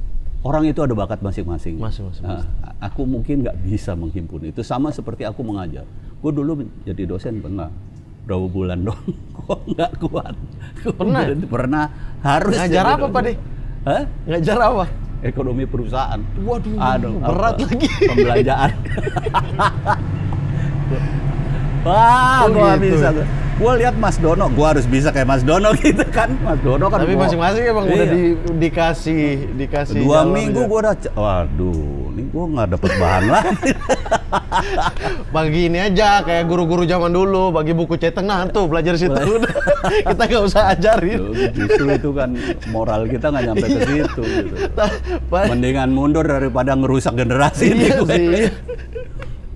Speaker 1: orang itu ada bakat masing-masing. Masing-masing. Nah, aku mungkin nggak bisa menghimpun itu sama seperti aku mengajar. Gue dulu jadi dosen pernah berapa bulan dong gua nggak kuat gua pernah bilang, pernah harus ngajar apa pak deh Hah? ngajar apa ekonomi perusahaan waduh Aduh, berat apa? lagi pembelanjaan Wah, gua gitu. bisa tuh gue lihat Mas Dono, gue harus bisa kayak Mas Dono gitu kan. Mas Dono kan. Tapi masing-masing emang iya. udah di,
Speaker 2: dikasih dikasih. Dua minggu
Speaker 1: gue udah, waduh,
Speaker 2: ini gue nggak dapet bahan lah. bagi ini aja kayak guru-guru zaman dulu, bagi buku cetak tuh belajar situ. kita nggak usah ajarin. Justru
Speaker 1: itu kan moral kita nggak nyampe ke situ.
Speaker 2: Gitu. Nah,
Speaker 1: Mendingan mundur daripada
Speaker 2: ngerusak generasi. Iya sih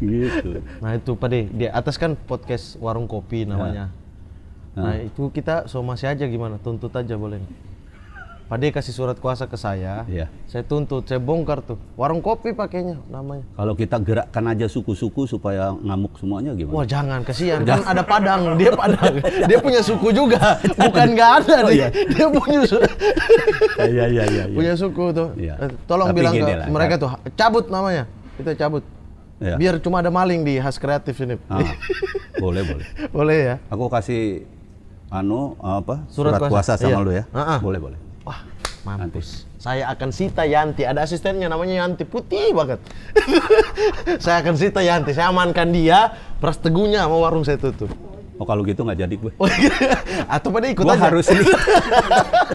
Speaker 2: gitu nah itu pak deh di atas kan podcast warung kopi ya. namanya nah, nah itu kita somasi aja gimana tuntut aja boleh Pade kasih surat kuasa ke saya, ya. saya tuntut, saya bongkar tuh. Warung kopi pakainya namanya.
Speaker 1: Kalau kita gerakkan aja suku-suku supaya ngamuk semuanya gimana? Wah jangan,
Speaker 2: kasihan. Kan ada Padang, dia Padang. Dia punya suku juga, bukan nggak ada oh, dia. Iya. Dia punya suku. iya, iya, iya, iya. Punya suku tuh. Iya. Tolong Tapi bilang ke lah, mereka kan. tuh, cabut namanya. Kita cabut. Ya. Biar cuma ada maling di khas kreatif ini. Ah, boleh boleh. Boleh ya.
Speaker 1: Aku kasih anu apa surat, surat kuasa, kuasa sama iya. lu ya. uh Boleh boleh. Wah
Speaker 2: mampus. Saya akan sita Yanti. Ada asistennya namanya Yanti putih banget. saya akan sita Yanti. Saya amankan dia. Pras tegunya mau warung saya tutup. Oh kalau gitu nggak jadi gue. Oh, iya. Atau pada ikut gua aja. Ya? harus lihat.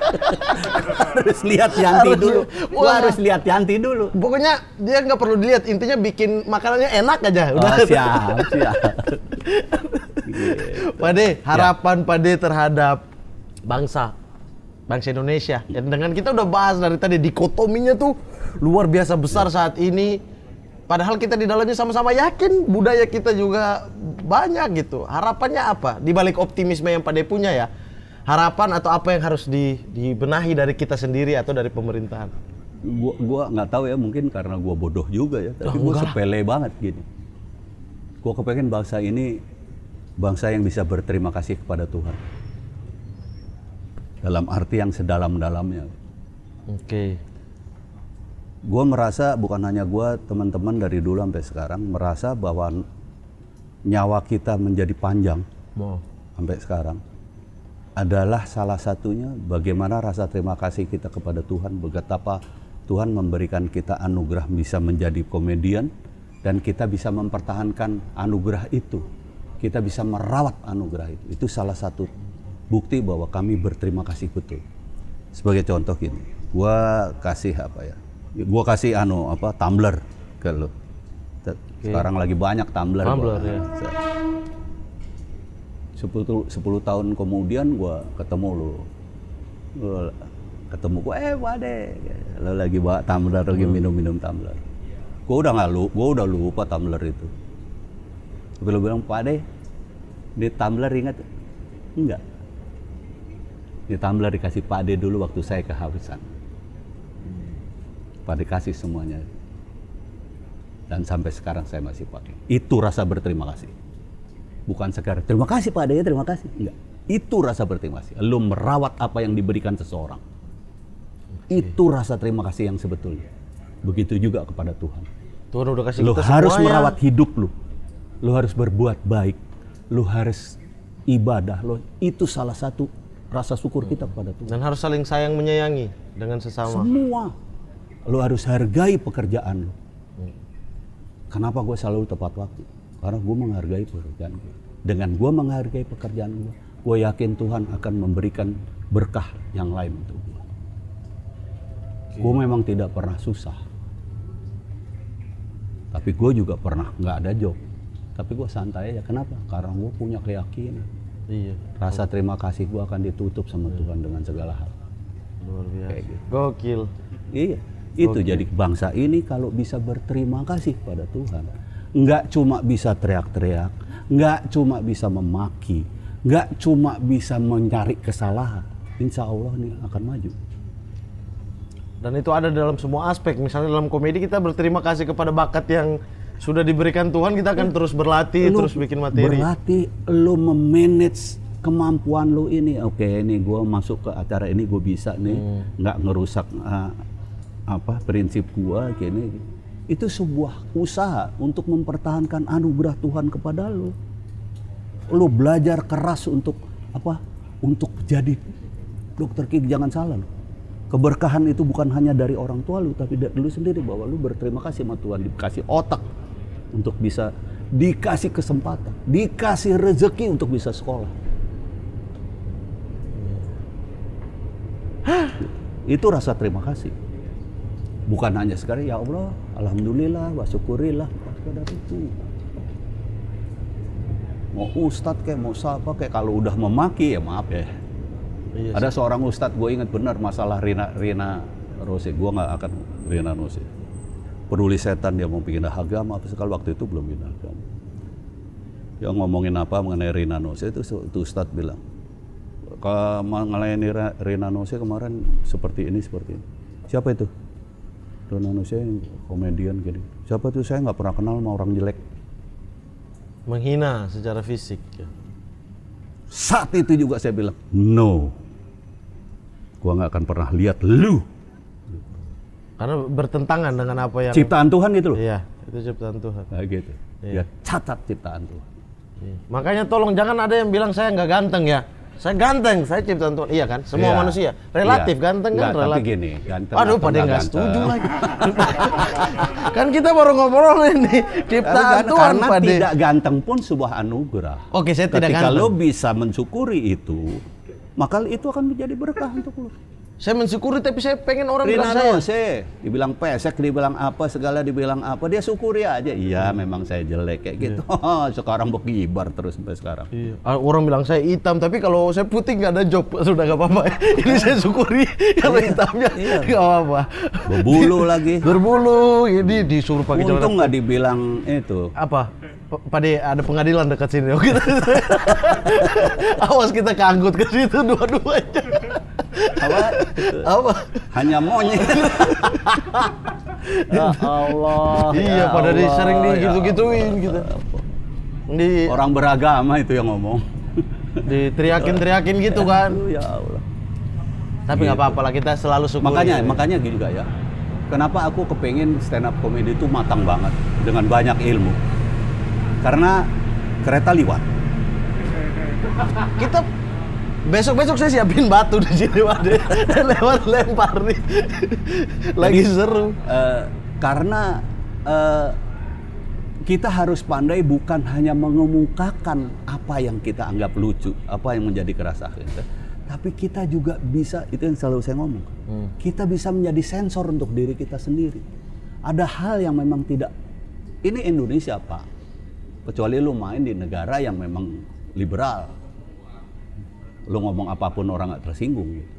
Speaker 2: harus lihat Yanti harus, dulu. gue harus lihat Yanti dulu. Pokoknya dia nggak perlu dilihat, intinya bikin makanannya enak aja. Oh, udah. Oh, siap, siap. Pade, iya. harapan ya. Pade terhadap bangsa bangsa Indonesia. Dan dengan kita udah bahas dari tadi dikotominya tuh luar biasa besar saat ini Padahal kita di dalamnya sama-sama yakin budaya kita juga banyak gitu. Harapannya apa? Di balik optimisme yang Pak punya ya, harapan atau apa yang harus di, dibenahi dari kita sendiri atau dari pemerintahan?
Speaker 1: Gua gua nggak tahu ya, mungkin karena gua bodoh juga ya, tapi oh, gua sepele banget gini. Gua kepengen bangsa ini bangsa yang bisa berterima kasih kepada Tuhan. Dalam arti yang sedalam-dalamnya. Oke. Okay gue merasa bukan hanya gue teman-teman dari dulu sampai sekarang merasa bahwa nyawa kita menjadi panjang wow. sampai sekarang adalah salah satunya bagaimana rasa terima kasih kita kepada Tuhan betapa Tuhan memberikan kita anugerah bisa menjadi komedian dan kita bisa mempertahankan anugerah itu kita bisa merawat anugerah itu itu salah satu bukti bahwa kami berterima kasih betul sebagai contoh ini gue kasih apa ya gue kasih anu apa tumbler ke lo sekarang okay. lagi banyak tumbler tumbler ya sepuluh sepuluh tahun kemudian gue ketemu lo gue ketemu gue eh wade lo lagi bawa tumbler lagi hmm. minum minum tumbler gue udah nggak lu gue udah lupa tumbler itu tapi lo bilang pade di tumbler ingat enggak di tumbler dikasih pade dulu waktu saya kehabisan lupa dikasih semuanya. Dan sampai sekarang saya masih pakai. Itu rasa berterima kasih. Bukan sekarang terima kasih Pak Ade, terima kasih. Enggak. Itu rasa berterima kasih. Lo merawat apa yang diberikan seseorang. Okay. Itu rasa terima kasih yang sebetulnya. Begitu juga kepada Tuhan. Tuhan udah kasih lo kita harus semuanya. merawat hidup lo, lo harus berbuat baik. lo harus ibadah lo itu
Speaker 2: salah satu rasa syukur kita hmm. kepada Tuhan. Dan harus saling sayang menyayangi dengan sesama. Semua
Speaker 1: lo harus hargai pekerjaan lo. Kenapa gue selalu tepat waktu? Karena gue menghargai pekerjaan gue. Dengan gue menghargai pekerjaan gue, gue yakin Tuhan akan memberikan berkah yang lain untuk gue. Gue memang tidak pernah susah. Tapi gue juga pernah nggak ada job. Tapi gue santai ya Kenapa? Karena gue punya keyakinan. Iya. Rasa terima kasih gue akan ditutup sama iya. Tuhan dengan segala hal. Luar biasa. gitu. Gokil. Iya. Itu okay. jadi bangsa ini kalau bisa berterima kasih pada Tuhan, nggak cuma bisa teriak-teriak, nggak cuma
Speaker 2: bisa memaki,
Speaker 1: nggak cuma bisa mencari kesalahan. Insya Allah ini akan maju.
Speaker 2: Dan itu ada dalam semua aspek. Misalnya dalam komedi kita berterima kasih kepada bakat yang sudah diberikan Tuhan, kita akan terus berlatih, lu terus bikin materi. Berlatih,
Speaker 1: lo memanage kemampuan lo ini. Oke, ini gue masuk ke acara ini gue bisa nih, hmm. ngerusak uh, apa prinsip gua gini, itu sebuah usaha untuk mempertahankan anugerah Tuhan kepada lo lo belajar keras untuk apa untuk jadi dokter Kik jangan salah lo keberkahan itu bukan hanya dari orang tua lo tapi dari lo sendiri bahwa lo berterima kasih sama Tuhan dikasih otak untuk bisa dikasih kesempatan dikasih rezeki untuk bisa sekolah Hah? itu rasa terima kasih Bukan hanya sekarang, ya Allah, Alhamdulillah, wa syukurilah, sekedar itu. Mau ustadz kayak, mau siapa kayak, kalau udah memaki ya maaf ya. Iya, Ada seorang ustadz, gue ingat benar masalah Rina, Rina Rose, gue nggak akan Rina Rose. Peduli setan dia mau bikin agama, apa sekali waktu itu belum pindah agama. Yang ngomongin apa mengenai Rina Rose itu, itu ustadz bilang, kalau mengenai Rina Nose kemarin seperti ini seperti ini. Siapa itu? manusia yang komedian gini. siapa tuh saya nggak pernah kenal sama orang jelek
Speaker 2: menghina secara fisik ya. saat itu juga saya bilang
Speaker 1: no gua nggak akan pernah lihat lu
Speaker 2: karena bertentangan dengan apa yang ciptaan Tuhan gitu loh iya itu ciptaan Tuhan nah, gitu iya. ya catat ciptaan Tuhan iya. makanya tolong jangan ada yang bilang saya nggak ganteng ya saya ganteng, saya ciptaan Tuhan. Iya kan? Semua ya. manusia relatif ya. ganteng kan Nggak, relatif. Tapi gini,
Speaker 1: ganteng. Aduh, pada nggak setuju lagi.
Speaker 2: kan kita baru ngobrol ini ciptaan Tuhan karena pada tidak
Speaker 1: ganteng pun sebuah anugerah. Oke, saya tidak Ketika ganteng. Ketika lo bisa mensyukuri itu, maka itu akan menjadi berkah untuk lo.
Speaker 2: Saya mensyukuri tapi saya pengen orang bilang saya.
Speaker 1: saya. Dibilang pesek, dibilang apa, segala dibilang apa. Dia syukuri aja. Iya hmm. memang saya jelek kayak gitu. Yeah. sekarang berkibar terus sampai
Speaker 2: sekarang. Iya. Ah, orang bilang saya hitam tapi kalau saya putih nggak ada job. Sudah nggak apa-apa. Ini saya syukuri kalau iya. hitamnya iya. nggak iya. apa-apa. Berbulu lagi. Berbulu. Ini disuruh pakai Untung nggak dibilang itu. Apa? Pade ada pengadilan dekat sini. Oke. Awas kita kanggut ke situ dua-duanya. Apa? Apa? Hanya
Speaker 1: monyet. ya Allah. Iya, ya pada sering ya di
Speaker 2: gitu-gituin ya gitu.
Speaker 1: Di orang beragama itu yang ngomong. Diteriakin-teriakin gitu ya kan. Ya Allah. Tapi nggak gitu. apa-apa lah kita selalu suka Makanya, makanya gini juga ya. Kenapa aku kepengen stand up comedy itu matang banget dengan banyak ilmu karena kereta liwat.
Speaker 2: Kita besok-besok saya siapin batu di sini waduh lewat lempar nih lagi Jadi, eh, seru uh, karena
Speaker 1: uh, kita harus pandai bukan hanya mengemukakan apa yang kita anggap lucu apa yang menjadi kerasa kita tapi kita juga bisa itu yang selalu saya ngomong hmm. kita bisa menjadi sensor untuk diri kita sendiri ada hal yang memang tidak ini Indonesia pak kecuali lu main di negara yang memang liberal lu ngomong apapun orang nggak tersinggung gitu.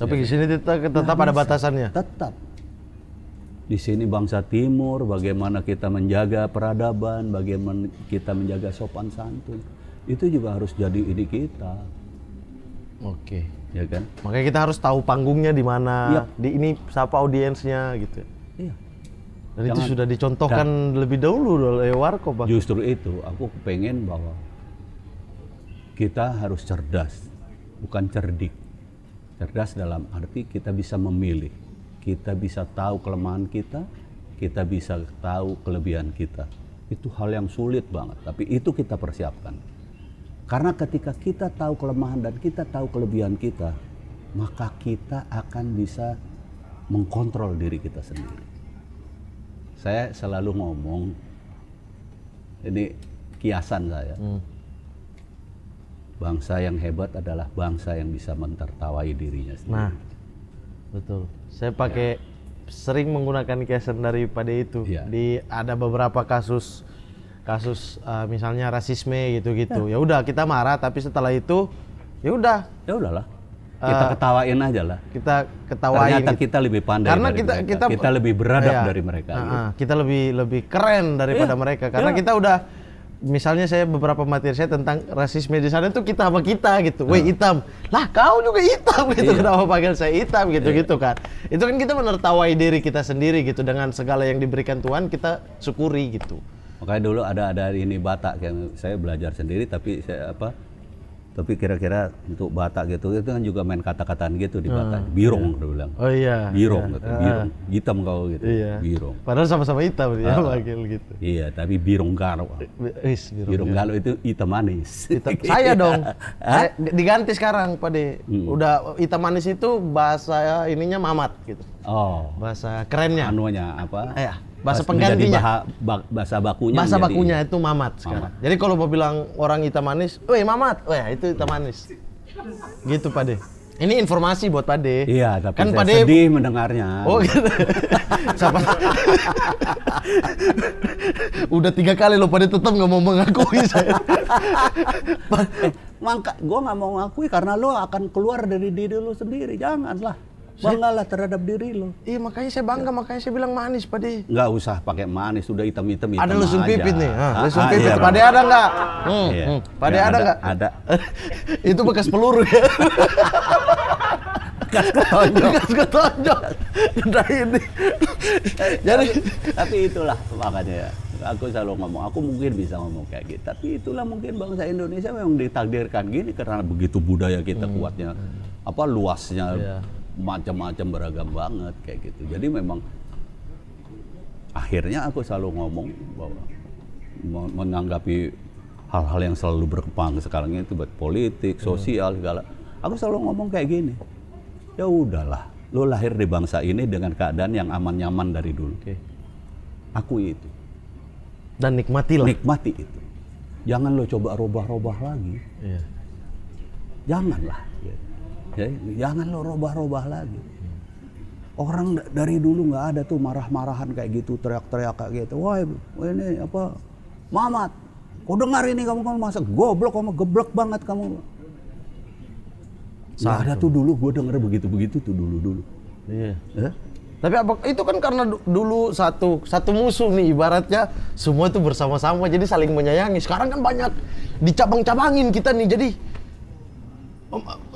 Speaker 2: tapi ya. di sini tetap, tetap nah, ada batasannya tetap
Speaker 1: di sini bangsa timur bagaimana kita menjaga peradaban bagaimana kita menjaga sopan santun itu juga harus jadi ini kita oke ya kan
Speaker 2: makanya kita harus tahu panggungnya di mana ya. di ini siapa audiensnya gitu dan itu sudah dicontohkan dan, lebih dahulu oleh Warko pak. Justru itu, aku pengen bahwa
Speaker 1: kita harus cerdas, bukan cerdik. Cerdas dalam arti kita bisa memilih, kita bisa tahu kelemahan kita, kita bisa tahu kelebihan kita. Itu hal yang sulit banget, tapi itu kita persiapkan. Karena ketika kita tahu kelemahan dan kita tahu kelebihan kita, maka kita akan bisa mengkontrol diri kita sendiri saya selalu ngomong ini kiasan saya. Hmm. Bangsa yang hebat adalah bangsa yang bisa mentertawai dirinya sendiri. Nah, betul.
Speaker 2: Saya pakai ya. sering menggunakan kiasan daripada itu. Ya. Di ada beberapa kasus kasus uh, misalnya rasisme gitu-gitu. Ya. ya udah kita marah tapi setelah itu ya udah. Ya udahlah
Speaker 1: kita eh, ketawain
Speaker 2: aja lah. Kita ketawain. Ternyata gitu. kita lebih pandai karena dari kita, Kita, kita lebih beradab iya, dari mereka. Uh, gitu. Kita lebih lebih keren daripada iya, mereka karena iya. kita udah misalnya saya beberapa materi saya tentang rasisme di sana itu kita apa kita gitu. Woi hitam. Lah kau juga hitam gitu. Iya. Kenapa panggil saya hitam gitu-gitu iya. gitu kan. Itu kan kita menertawai diri kita sendiri gitu dengan segala yang diberikan Tuhan kita syukuri gitu. Makanya dulu ada ada ini Batak yang saya belajar sendiri tapi
Speaker 1: saya apa tapi kira-kira untuk Batak gitu itu kan juga main kata-kataan gitu di ah. Batak uh, birong iya. bilang oh iya birong iya. gitu birong uh, hitam kau gitu iya. birong padahal sama-sama hitam uh, ya wakil gitu
Speaker 2: iya tapi birong galo Is, birong, birong galo itu hitam manis hitam. saya dong saya diganti sekarang Pak De hmm. udah hitam manis itu bahasa ininya mamat gitu oh bahasa kerennya Anuanya apa eh, bahasa penggantinya bahasa bakunya bahasa menjadi... bakunya itu mamat sekarang mamat. jadi kalau mau bilang orang hitam manis weh mamat weh itu hitam manis gitu pade. ini informasi buat pade, Iya, tapi kan Pade... sedih mendengarnya. Oh gitu. Siapa? Udah tiga kali lo pade tetap nggak mau mengakui saya.
Speaker 1: eh, mangka, gue nggak mau mengakui karena lo akan keluar dari diri lo sendiri. Janganlah.
Speaker 2: Banggalah terhadap diri lo. Iya makanya saya bangga, ya. makanya saya bilang manis pade.
Speaker 1: Enggak usah pakai manis, sudah hitam-hitam hitam Ada lusung pipit nih. Ha, ah, lusung ah, pipit. Iya, pade ada nggak? Hmm, iya. hmm. hmm. Pade ya, ada nggak? Ada.
Speaker 2: Itu bekas peluru ya. bekas ketonjok. bekas nah, ini. Jadi tapi, tapi
Speaker 1: itulah makanya aku selalu ngomong, aku mungkin bisa ngomong kayak gitu. Tapi itulah mungkin bangsa Indonesia memang ditakdirkan gini karena begitu budaya kita hmm. kuatnya, apa luasnya. Yeah macam-macam beragam banget kayak gitu jadi memang akhirnya aku selalu ngomong bahwa menanggapi hal-hal yang selalu berkembang sekarang itu buat politik hmm. sosial segala aku selalu ngomong kayak gini ya udahlah lo lahir di bangsa ini dengan keadaan yang aman-nyaman dari dulu Oke. akui itu dan nikmati lah nikmati itu jangan lo coba robah-robah lagi Iya. janganlah Ya, jangan lo robah-robah lagi. Orang dari dulu nggak ada tuh marah-marahan kayak gitu, teriak-teriak kayak gitu. Wah ini apa, Mamat, kau dengar ini kamu kan masa goblok,
Speaker 2: kamu geblek banget kamu. Nah, ada tuh
Speaker 1: dulu, gue denger begitu-begitu tuh dulu-dulu.
Speaker 2: Iya. Eh? Tapi apa, itu kan karena dulu satu satu musuh nih ibaratnya semua itu bersama-sama jadi saling menyayangi. Sekarang kan banyak dicabang-cabangin kita nih jadi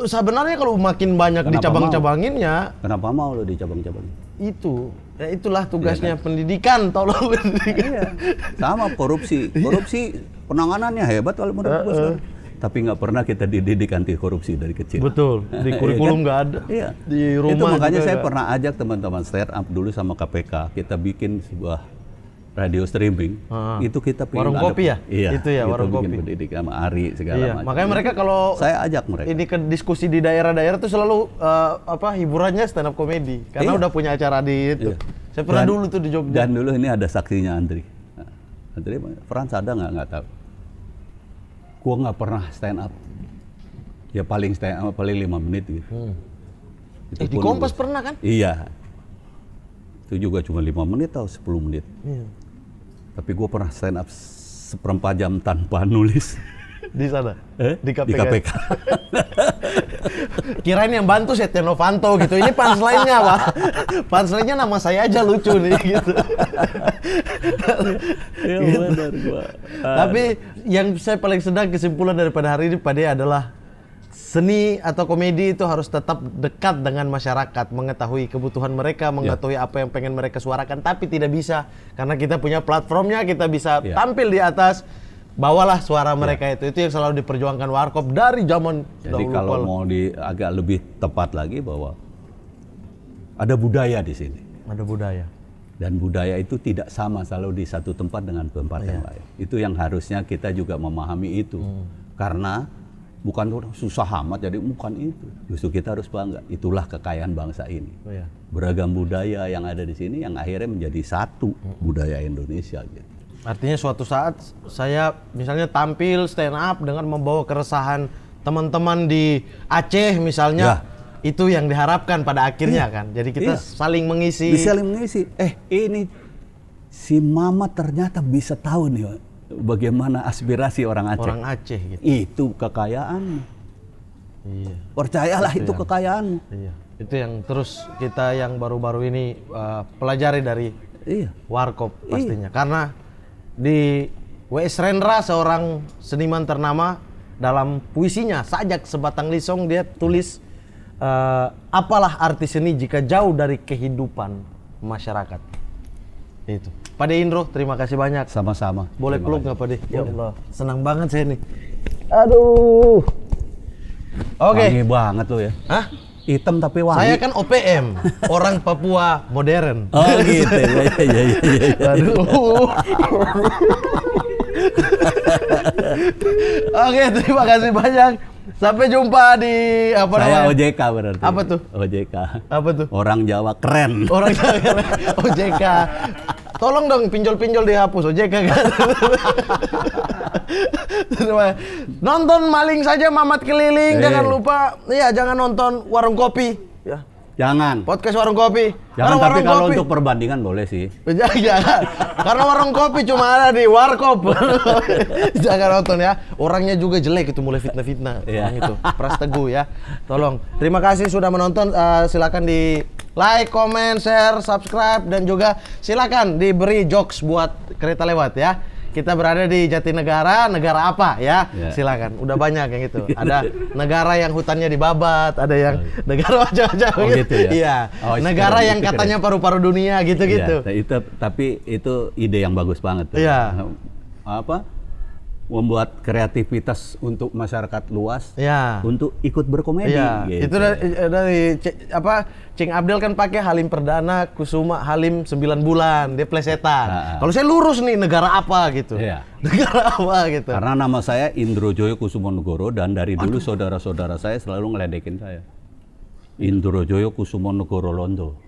Speaker 2: sebenarnya kalau makin banyak kenapa dicabang-cabanginnya
Speaker 1: kenapa mau lo dicabang-cabangin
Speaker 2: itu ya itulah iya tugasnya ya, pendidikan tolong pendidikan. Iya.
Speaker 1: sama korupsi iya. korupsi penanganannya hebat kalau menurut tapi nggak pernah kita dididik anti korupsi dari kecil betul di iya kurikulum kan? nggak ada iya. di rumah itu makanya saya gak. pernah ajak teman-teman stand up dulu sama KPK kita bikin sebuah radio streaming ah. itu kita pilih warung kopi ya iya, itu ya gitu, warung kopi pendidik sama Ari segala iya. macam makanya
Speaker 2: mereka kalau saya ajak mereka ini ke diskusi di daerah-daerah tuh selalu uh, apa hiburannya stand up komedi karena iya. udah punya acara di itu iya. saya pernah dan, dulu tuh di Jogja dan dulu ini ada
Speaker 1: saksinya Andri nah, Andri Frans ada nggak nggak tahu gua nggak pernah stand up ya paling stand up paling lima menit gitu hmm. itu eh, di Kompas gua, pernah kan iya itu juga cuma lima menit atau sepuluh menit. Iya. Tapi gue pernah stand up seperempat jam tanpa nulis. Di sana?
Speaker 2: Eh? Di KPK? Di KPK. Kirain yang bantu Setia Novanto gitu. Ini panselnya lainnya apa? Panselnya lainnya nama saya aja lucu nih gitu. ya, gitu. Benar, gua. Tapi yang saya paling sedang kesimpulan daripada hari ini pada adalah seni atau komedi itu harus tetap dekat dengan masyarakat, mengetahui kebutuhan mereka, ya. mengetahui yeah. apa yang pengen mereka suarakan, tapi tidak bisa karena kita punya platformnya, kita bisa yeah. tampil di atas, bawalah suara yeah. mereka itu. Itu yang selalu diperjuangkan Warkop dari zaman Jadi kalau mau
Speaker 1: di agak lebih tepat lagi bahwa ada budaya di sini. Ada budaya. Dan budaya itu tidak sama selalu di satu tempat dengan tempat yeah. yang ya. lain. Itu yang harusnya kita juga memahami itu. Hmm. Karena bukan susah amat jadi bukan itu justru kita harus bangga itulah kekayaan bangsa ini oh, ya. beragam budaya yang ada di sini yang akhirnya menjadi satu budaya
Speaker 2: Indonesia gitu artinya suatu saat saya misalnya tampil stand up dengan membawa keresahan teman-teman di Aceh misalnya ya. itu yang diharapkan pada akhirnya iya. kan jadi kita iya. saling mengisi saling
Speaker 1: mengisi eh ini si mama ternyata bisa tahu nih bagaimana aspirasi orang Aceh. Orang Aceh gitu. Itu
Speaker 2: kekayaan.
Speaker 1: Iya. Percayalah itu, itu yang, kekayaan.
Speaker 2: Iya. Itu yang terus kita yang baru-baru ini uh, pelajari dari iya. Warkop iya. pastinya. Iya. Karena di W.S. Renra seorang seniman ternama dalam puisinya Sajak Sebatang Lisong dia tulis uh, apalah arti seni jika jauh dari kehidupan masyarakat. Itu. Pak Indro, terima kasih banyak. Sama-sama. Boleh peluk nggak Pak Ya Allah, senang banget saya nih. Aduh.
Speaker 1: Oke. Okay. Wangi banget lo ya. Hah? Hitam tapi wangi. Saya
Speaker 2: kan OPM, orang Papua modern. Oh gitu. Ya ya ya ya. ya. ya. Aduh. Oke, okay, terima kasih banyak. Sampai jumpa di apa namanya? OJK berarti. Apa tuh? OJK.
Speaker 1: Apa tuh? Orang Jawa keren. Orang Jawa keren.
Speaker 2: OJK. Tolong dong pinjol-pinjol dihapus OJK kan. nonton maling saja Mamat keliling, hey. Iya. jangan lupa ya jangan nonton warung kopi. Jangan. Podcast warung kopi. Jangan Karena tapi kalau kopi. untuk perbandingan boleh sih. Jangan. jangan. Karena warung kopi cuma ada di warkop. jangan nonton ya. Orangnya juga jelek itu mulai fitnah fitnah Iya. -fitnah. itu. Pras ya. Tolong. Terima kasih sudah menonton. Uh, silakan di like, comment, share, subscribe dan juga silakan diberi jokes buat kereta lewat ya kita berada di Jatinegara, negara apa ya? Yeah. Silakan. Udah banyak yang itu. Ya. Ada negara yang hutannya dibabat, ada yang oh, iya. negara wajah-wajah. oh, gitu. gitu ya. Iya. Oh, negara yang gitu katanya paru-paru dunia gitu-gitu.
Speaker 1: Yeah. Itu tapi itu ide yang bagus banget tuh. Iya. Apa? membuat kreativitas untuk masyarakat luas ya.
Speaker 2: untuk ikut berkomedi ya. gitu. itu dari, eh, apa Cing Abdul kan pakai Halim Perdana Kusuma Halim 9 bulan dia plesetan kalau saya lurus nih negara apa gitu ya. negara apa gitu
Speaker 1: karena nama saya Indro Joyo Kusumo Negoro dan dari dulu saudara-saudara saya selalu ngeledekin saya Indro Joyo Kusumo Negoro Londo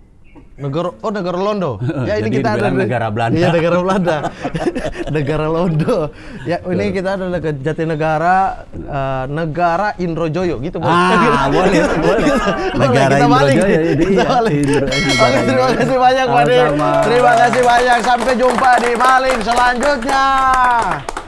Speaker 2: Negara oh negara Londo. Ya ini kita ada negara Belanda. Iya negara Belanda. negara Londo. Ya ini kita ada negara Jatinegara uh, negara Indrojoyo gitu ah, boleh. Ah, boleh, boleh. Negara kita Kita balik. Iya, iya, iya, Oke, terima kasih banyak Pak Terima kasih banyak. Sampai jumpa di Maling selanjutnya.